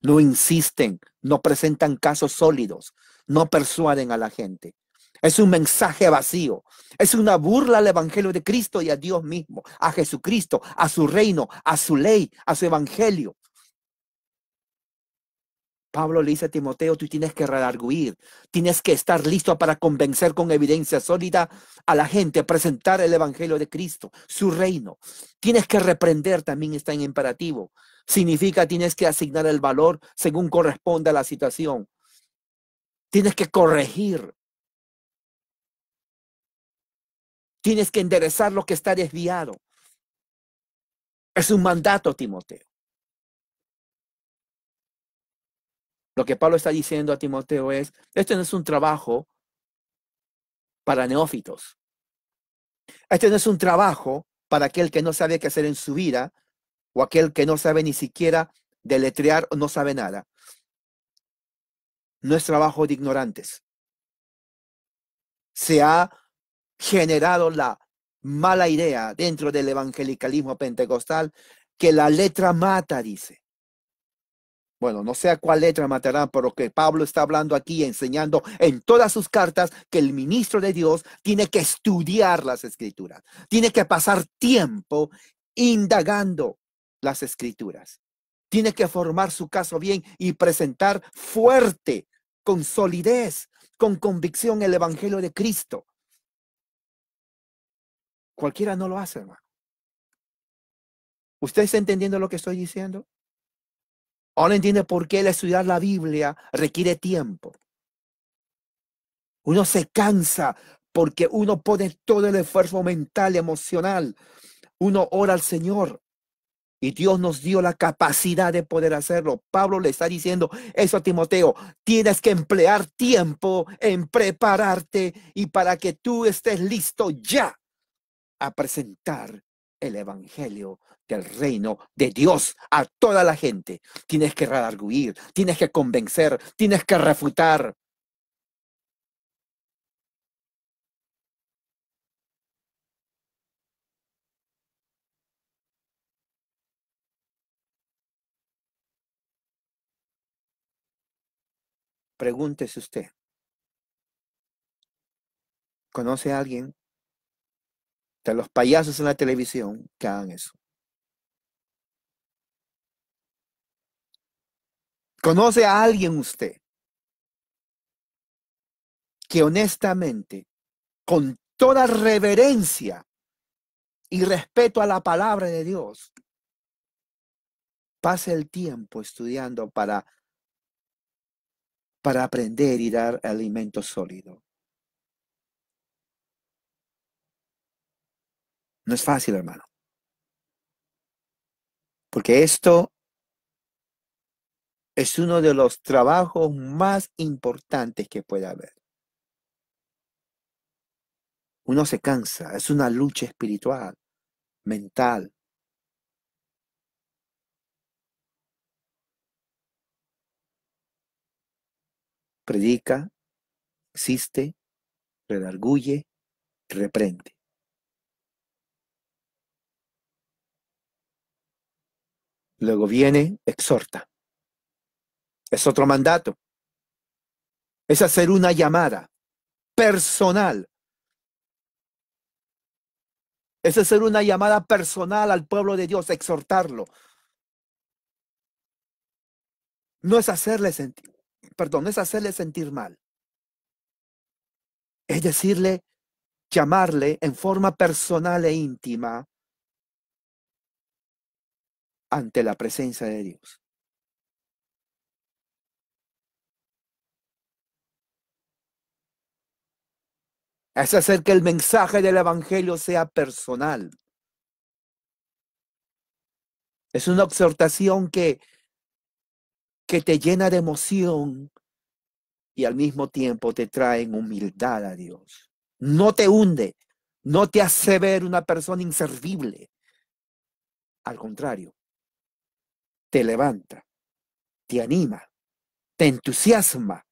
No insisten, no presentan casos sólidos, no persuaden a la gente. Es un mensaje vacío. Es una burla al Evangelio de Cristo y a Dios mismo, a Jesucristo, a su reino, a su ley, a su Evangelio. Pablo le dice a Timoteo, tú tienes que redarguir, tienes que estar listo para convencer con evidencia sólida a la gente, presentar el Evangelio de Cristo, su reino. Tienes que reprender, también está en imperativo. Significa tienes que asignar el valor según corresponde a la situación. Tienes que corregir, Tienes que enderezar lo que está desviado. Es un mandato, Timoteo. Lo que Pablo está diciendo a Timoteo es, este no es un trabajo para neófitos. Este no es un trabajo para aquel que no sabe qué hacer en su vida o aquel que no sabe ni siquiera deletrear o no sabe nada. No es trabajo de ignorantes. Se ha generado la mala idea dentro del evangelicalismo pentecostal que la letra mata, dice. Bueno, no sé a cuál letra matará, pero que Pablo está hablando aquí, enseñando en todas sus cartas que el ministro de Dios tiene que estudiar las escrituras, tiene que pasar tiempo indagando las escrituras, tiene que formar su caso bien y presentar fuerte, con solidez, con convicción el Evangelio de Cristo. Cualquiera no lo hace, hermano. ¿Usted está entendiendo lo que estoy diciendo? Ahora entiende por qué el estudiar la Biblia requiere tiempo. Uno se cansa porque uno pone todo el esfuerzo mental y emocional. Uno ora al Señor y Dios nos dio la capacidad de poder hacerlo. Pablo le está diciendo eso a Timoteo. Tienes que emplear tiempo en prepararte y para que tú estés listo ya a presentar el evangelio del reino de Dios a toda la gente. Tienes que redarguir, tienes que convencer, tienes que refutar. Pregúntese usted, ¿conoce a alguien los payasos en la televisión que hagan eso. ¿Conoce a alguien usted que honestamente, con toda reverencia y respeto a la palabra de Dios, pase el tiempo estudiando para, para aprender y dar alimento sólido? es fácil, hermano. Porque esto es uno de los trabajos más importantes que puede haber. Uno se cansa, es una lucha espiritual, mental. Predica, existe, redarguye, reprende. Luego viene, exhorta. Es otro mandato. Es hacer una llamada personal. Es hacer una llamada personal al pueblo de Dios, exhortarlo. No es hacerle sentir, perdón, no es hacerle sentir mal. Es decirle, llamarle en forma personal e íntima ante la presencia de Dios. Es hacer que el mensaje del Evangelio sea personal. Es una exhortación que, que te llena de emoción y al mismo tiempo te trae humildad a Dios. No te hunde, no te hace ver una persona inservible. Al contrario, te levanta, te anima, te entusiasma,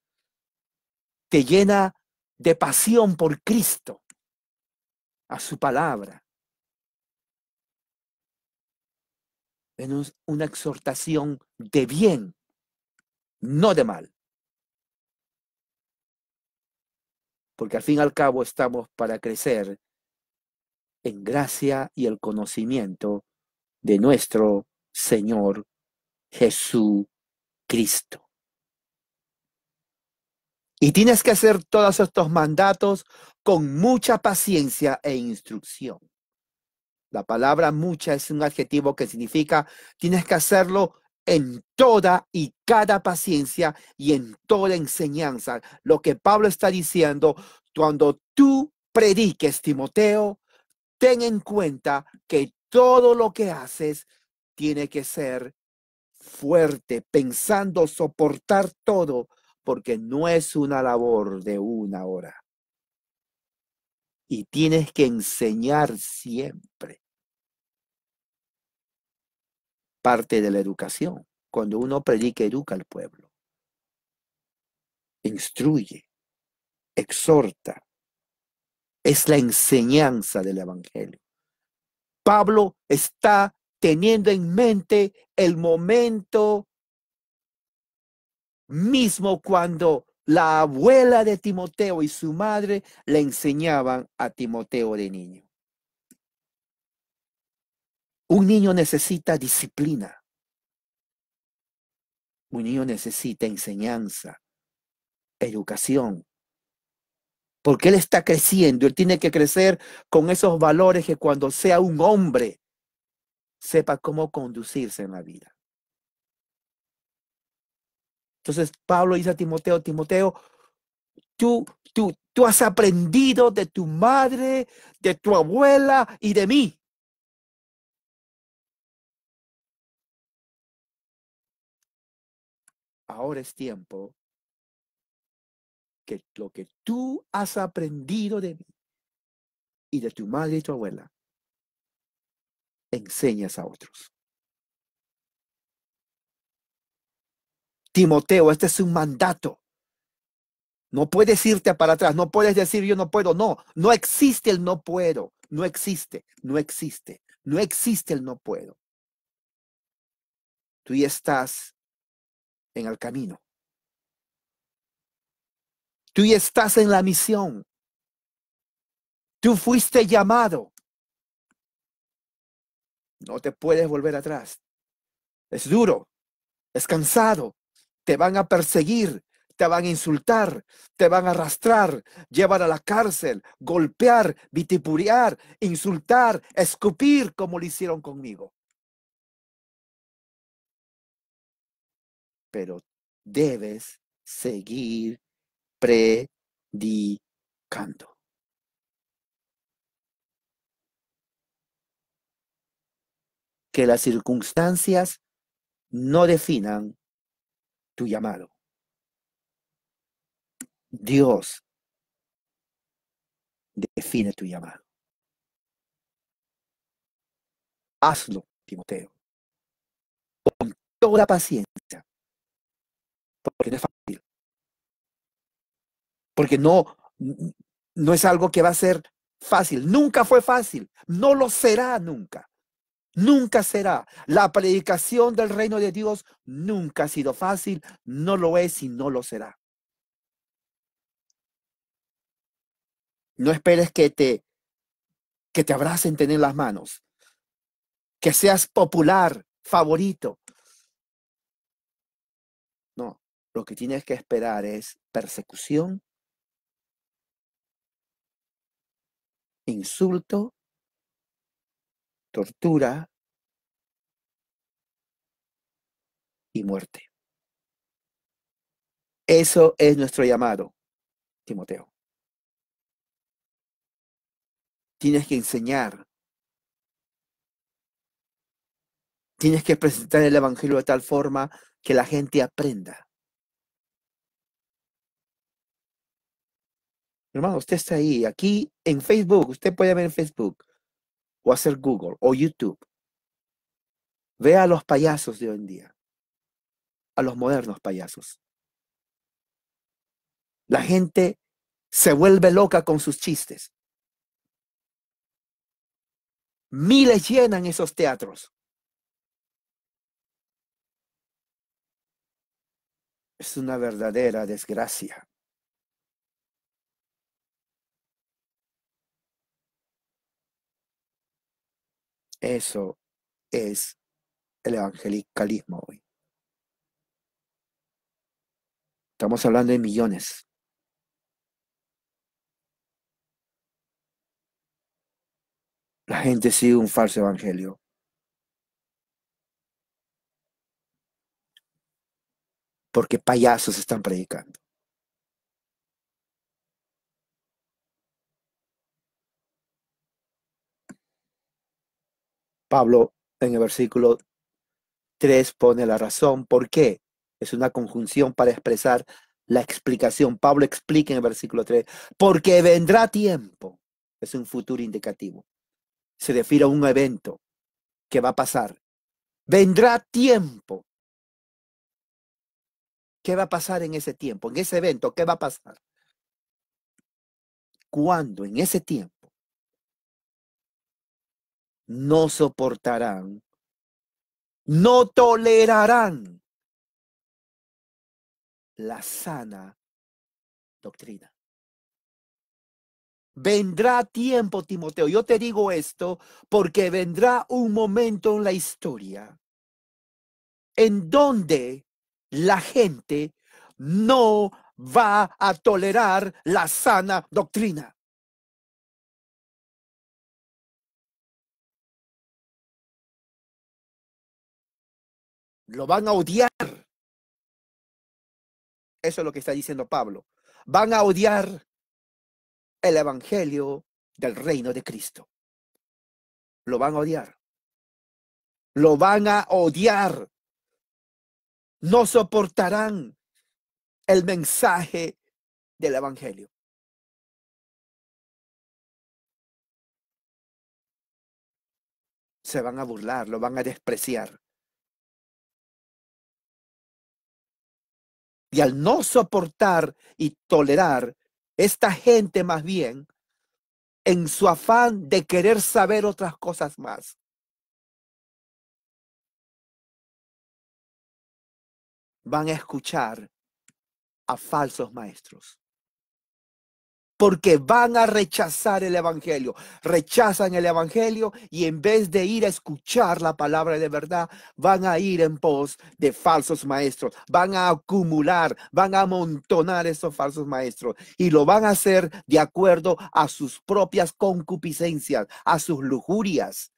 te llena de pasión por Cristo, a su palabra. Es una exhortación de bien, no de mal. Porque al fin y al cabo estamos para crecer en gracia y el conocimiento de nuestro Señor Jesucristo. Y tienes que hacer todos estos mandatos con mucha paciencia e instrucción. La palabra mucha es un adjetivo que significa tienes que hacerlo en toda y cada paciencia y en toda enseñanza. Lo que Pablo está diciendo, cuando tú prediques, Timoteo, ten en cuenta que todo lo que haces tiene que ser fuerte, pensando soportar todo, porque no es una labor de una hora. Y tienes que enseñar siempre. Parte de la educación. Cuando uno predica, educa al pueblo. Instruye, exhorta. Es la enseñanza del Evangelio. Pablo está teniendo en mente el momento mismo cuando la abuela de Timoteo y su madre le enseñaban a Timoteo de niño. Un niño necesita disciplina. Un niño necesita enseñanza, educación. Porque él está creciendo, él tiene que crecer con esos valores que cuando sea un hombre sepa cómo conducirse en la vida. Entonces Pablo dice a Timoteo, Timoteo, tú, tú, tú has aprendido de tu madre, de tu abuela y de mí. Ahora es tiempo que lo que tú has aprendido de mí y de tu madre y tu abuela, enseñas a otros. Timoteo, este es un mandato. No puedes irte para atrás, no puedes decir yo no puedo, no, no existe el no puedo, no existe, no existe, no existe el no puedo. Tú ya estás en el camino. Tú ya estás en la misión. Tú fuiste llamado. No te puedes volver atrás. Es duro, es cansado, te van a perseguir, te van a insultar, te van a arrastrar, llevar a la cárcel, golpear, vitipuriar, insultar, escupir como lo hicieron conmigo. Pero debes seguir predicando. que las circunstancias no definan tu llamado. Dios define tu llamado. Hazlo, Timoteo, con toda paciencia, porque no es fácil. Porque no, no es algo que va a ser fácil, nunca fue fácil, no lo será nunca. Nunca será. La predicación del reino de Dios nunca ha sido fácil, no lo es y no lo será. No esperes que te que te abracen tener las manos, que seas popular, favorito. No, lo que tienes que esperar es persecución, insulto tortura y muerte. Eso es nuestro llamado, Timoteo. Tienes que enseñar. Tienes que presentar el Evangelio de tal forma que la gente aprenda. Hermano, usted está ahí. Aquí en Facebook, usted puede ver en Facebook o hacer Google o YouTube. Ve a los payasos de hoy en día, a los modernos payasos. La gente se vuelve loca con sus chistes. Miles llenan esos teatros. Es una verdadera desgracia. Eso es el evangelicalismo hoy. Estamos hablando de millones. La gente sigue un falso evangelio. Porque payasos están predicando. Pablo en el versículo 3 pone la razón. ¿Por qué? Es una conjunción para expresar la explicación. Pablo explica en el versículo 3, porque vendrá tiempo. Es un futuro indicativo. Se refiere a un evento que va a pasar. Vendrá tiempo. ¿Qué va a pasar en ese tiempo? En ese evento, ¿qué va a pasar? Cuando en ese tiempo no soportarán, no tolerarán la sana doctrina. Vendrá tiempo, Timoteo. Yo te digo esto porque vendrá un momento en la historia en donde la gente no va a tolerar la sana doctrina. Lo van a odiar. Eso es lo que está diciendo Pablo. Van a odiar el Evangelio del reino de Cristo. Lo van a odiar. Lo van a odiar. No soportarán el mensaje del Evangelio. Se van a burlar, lo van a despreciar. Y al no soportar y tolerar, esta gente más bien, en su afán de querer saber otras cosas más, van a escuchar a falsos maestros porque van a rechazar el Evangelio. Rechazan el Evangelio y en vez de ir a escuchar la palabra de verdad, van a ir en pos de falsos maestros. Van a acumular, van a amontonar esos falsos maestros y lo van a hacer de acuerdo a sus propias concupiscencias, a sus lujurias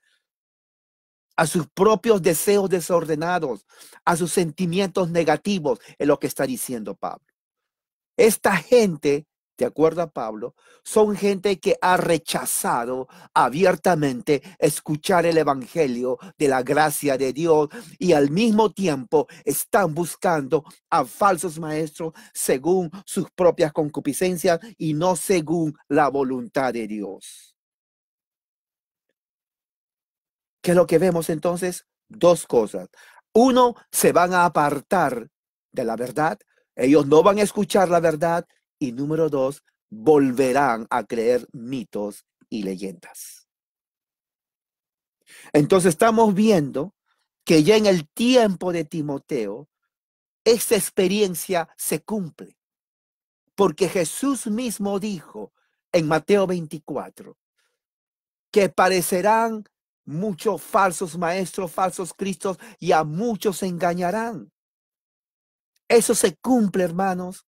a sus propios deseos desordenados, a sus sentimientos negativos, es lo que está diciendo Pablo. Esta gente de acuerdo a Pablo, son gente que ha rechazado abiertamente escuchar el Evangelio de la gracia de Dios y al mismo tiempo están buscando a falsos maestros según sus propias concupiscencias y no según la voluntad de Dios. ¿Qué es lo que vemos entonces? Dos cosas. Uno, se van a apartar de la verdad. Ellos no van a escuchar la verdad y número dos, volverán a creer mitos y leyendas. Entonces estamos viendo que ya en el tiempo de Timoteo, esa experiencia se cumple. Porque Jesús mismo dijo en Mateo 24 que parecerán muchos falsos maestros, falsos cristos y a muchos se engañarán. Eso se cumple, hermanos,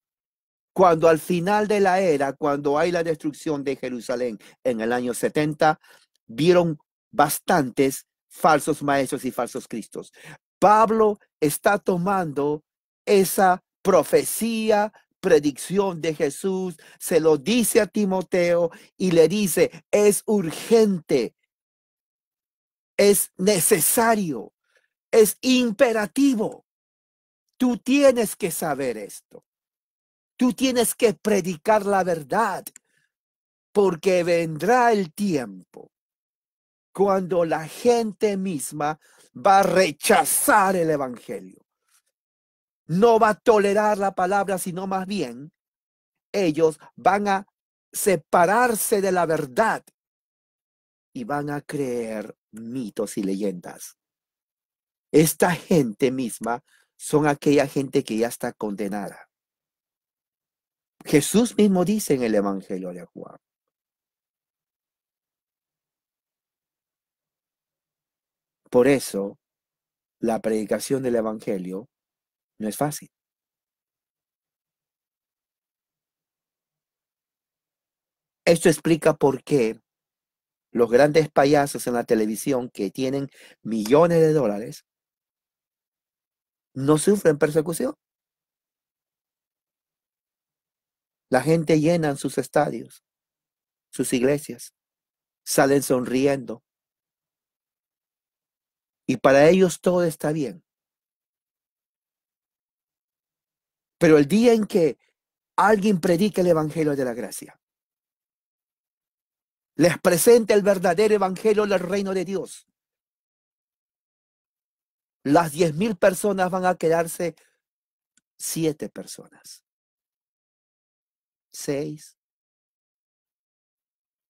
cuando al final de la era, cuando hay la destrucción de Jerusalén en el año 70, vieron bastantes falsos maestros y falsos cristos. Pablo está tomando esa profecía, predicción de Jesús, se lo dice a Timoteo y le dice, es urgente, es necesario, es imperativo. Tú tienes que saber esto. Tú tienes que predicar la verdad, porque vendrá el tiempo cuando la gente misma va a rechazar el Evangelio. No va a tolerar la palabra, sino más bien ellos van a separarse de la verdad y van a creer mitos y leyendas. Esta gente misma son aquella gente que ya está condenada. Jesús mismo dice en el Evangelio de Juan. Por eso, la predicación del Evangelio no es fácil. Esto explica por qué los grandes payasos en la televisión que tienen millones de dólares no sufren persecución. La gente llena sus estadios, sus iglesias, salen sonriendo. Y para ellos todo está bien. Pero el día en que alguien predica el Evangelio de la Gracia, les presenta el verdadero Evangelio del Reino de Dios, las diez mil personas van a quedarse siete personas seis.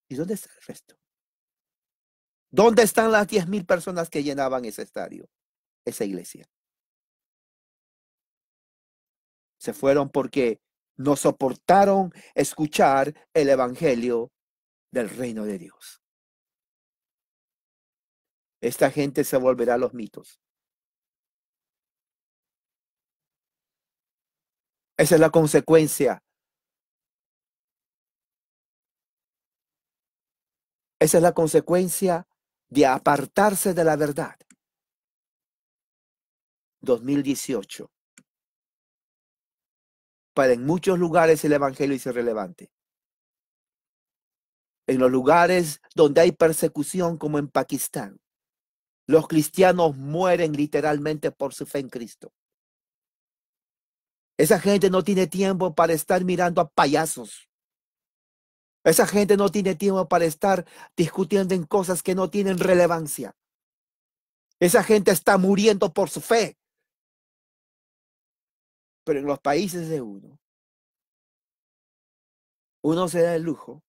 ¿Y dónde está el resto? ¿Dónde están las diez mil personas que llenaban ese estadio, esa iglesia? Se fueron porque no soportaron escuchar el evangelio del reino de Dios. Esta gente se volverá a los mitos. Esa es la consecuencia Esa es la consecuencia de apartarse de la verdad. 2018. Para en muchos lugares el Evangelio es irrelevante. En los lugares donde hay persecución, como en Pakistán, los cristianos mueren literalmente por su fe en Cristo. Esa gente no tiene tiempo para estar mirando a payasos. Esa gente no tiene tiempo para estar discutiendo en cosas que no tienen relevancia. Esa gente está muriendo por su fe. Pero en los países de uno, uno se da el lujo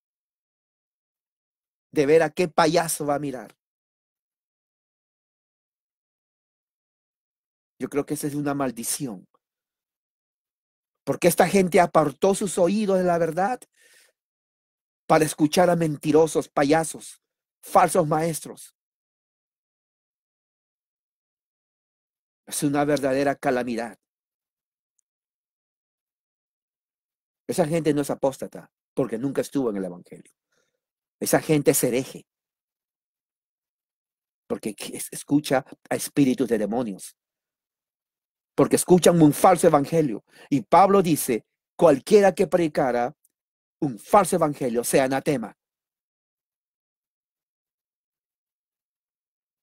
de ver a qué payaso va a mirar. Yo creo que esa es una maldición. Porque esta gente apartó sus oídos de la verdad para escuchar a mentirosos, payasos, falsos maestros. Es una verdadera calamidad. Esa gente no es apóstata porque nunca estuvo en el Evangelio. Esa gente es hereje porque escucha a espíritus de demonios, porque escuchan un falso evangelio. Y Pablo dice, cualquiera que predicara un falso evangelio sea anatema.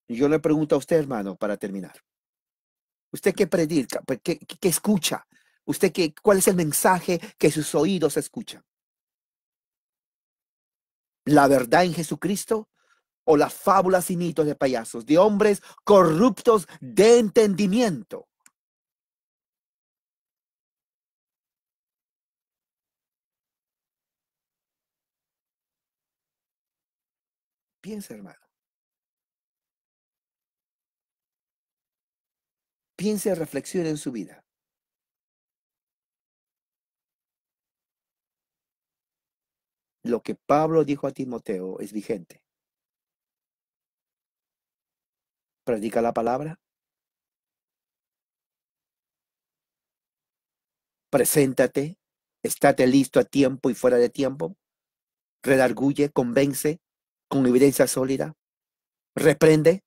Y yo le pregunto a usted, hermano, para terminar. ¿Usted qué predica? Pues, ¿Qué, escucha? ¿Usted qué, cuál es el mensaje que sus oídos escuchan? ¿La verdad en Jesucristo o las fábulas y mitos de payasos, de hombres corruptos de entendimiento? Piensa, hermano. Piense, reflexione en su vida. Lo que Pablo dijo a Timoteo es vigente. Predica la palabra. Preséntate. Estate listo a tiempo y fuera de tiempo. Redarguye, convence, con evidencia sólida, reprende,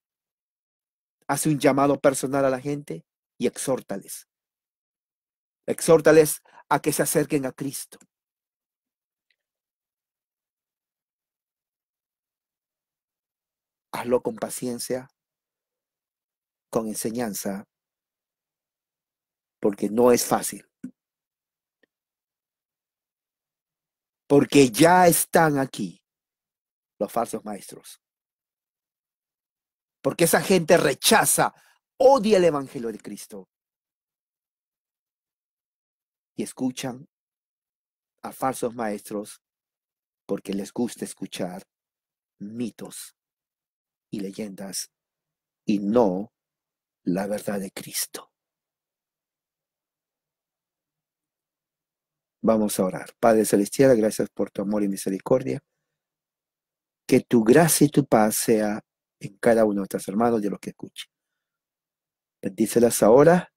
hace un llamado personal a la gente y exhórtales. Exhórtales a que se acerquen a Cristo. Hazlo con paciencia, con enseñanza, porque no es fácil. Porque ya están aquí los falsos maestros. Porque esa gente rechaza, odia el Evangelio de Cristo. Y escuchan a falsos maestros porque les gusta escuchar mitos y leyendas y no la verdad de Cristo. Vamos a orar. Padre Celestial, gracias por tu amor y misericordia que tu gracia y tu paz sea en cada uno de nuestros hermanos y de los que escuchen. Bendícelas ahora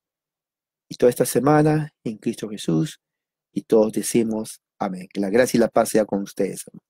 y toda esta semana en Cristo Jesús. Y todos decimos amén. Que la gracia y la paz sea con ustedes.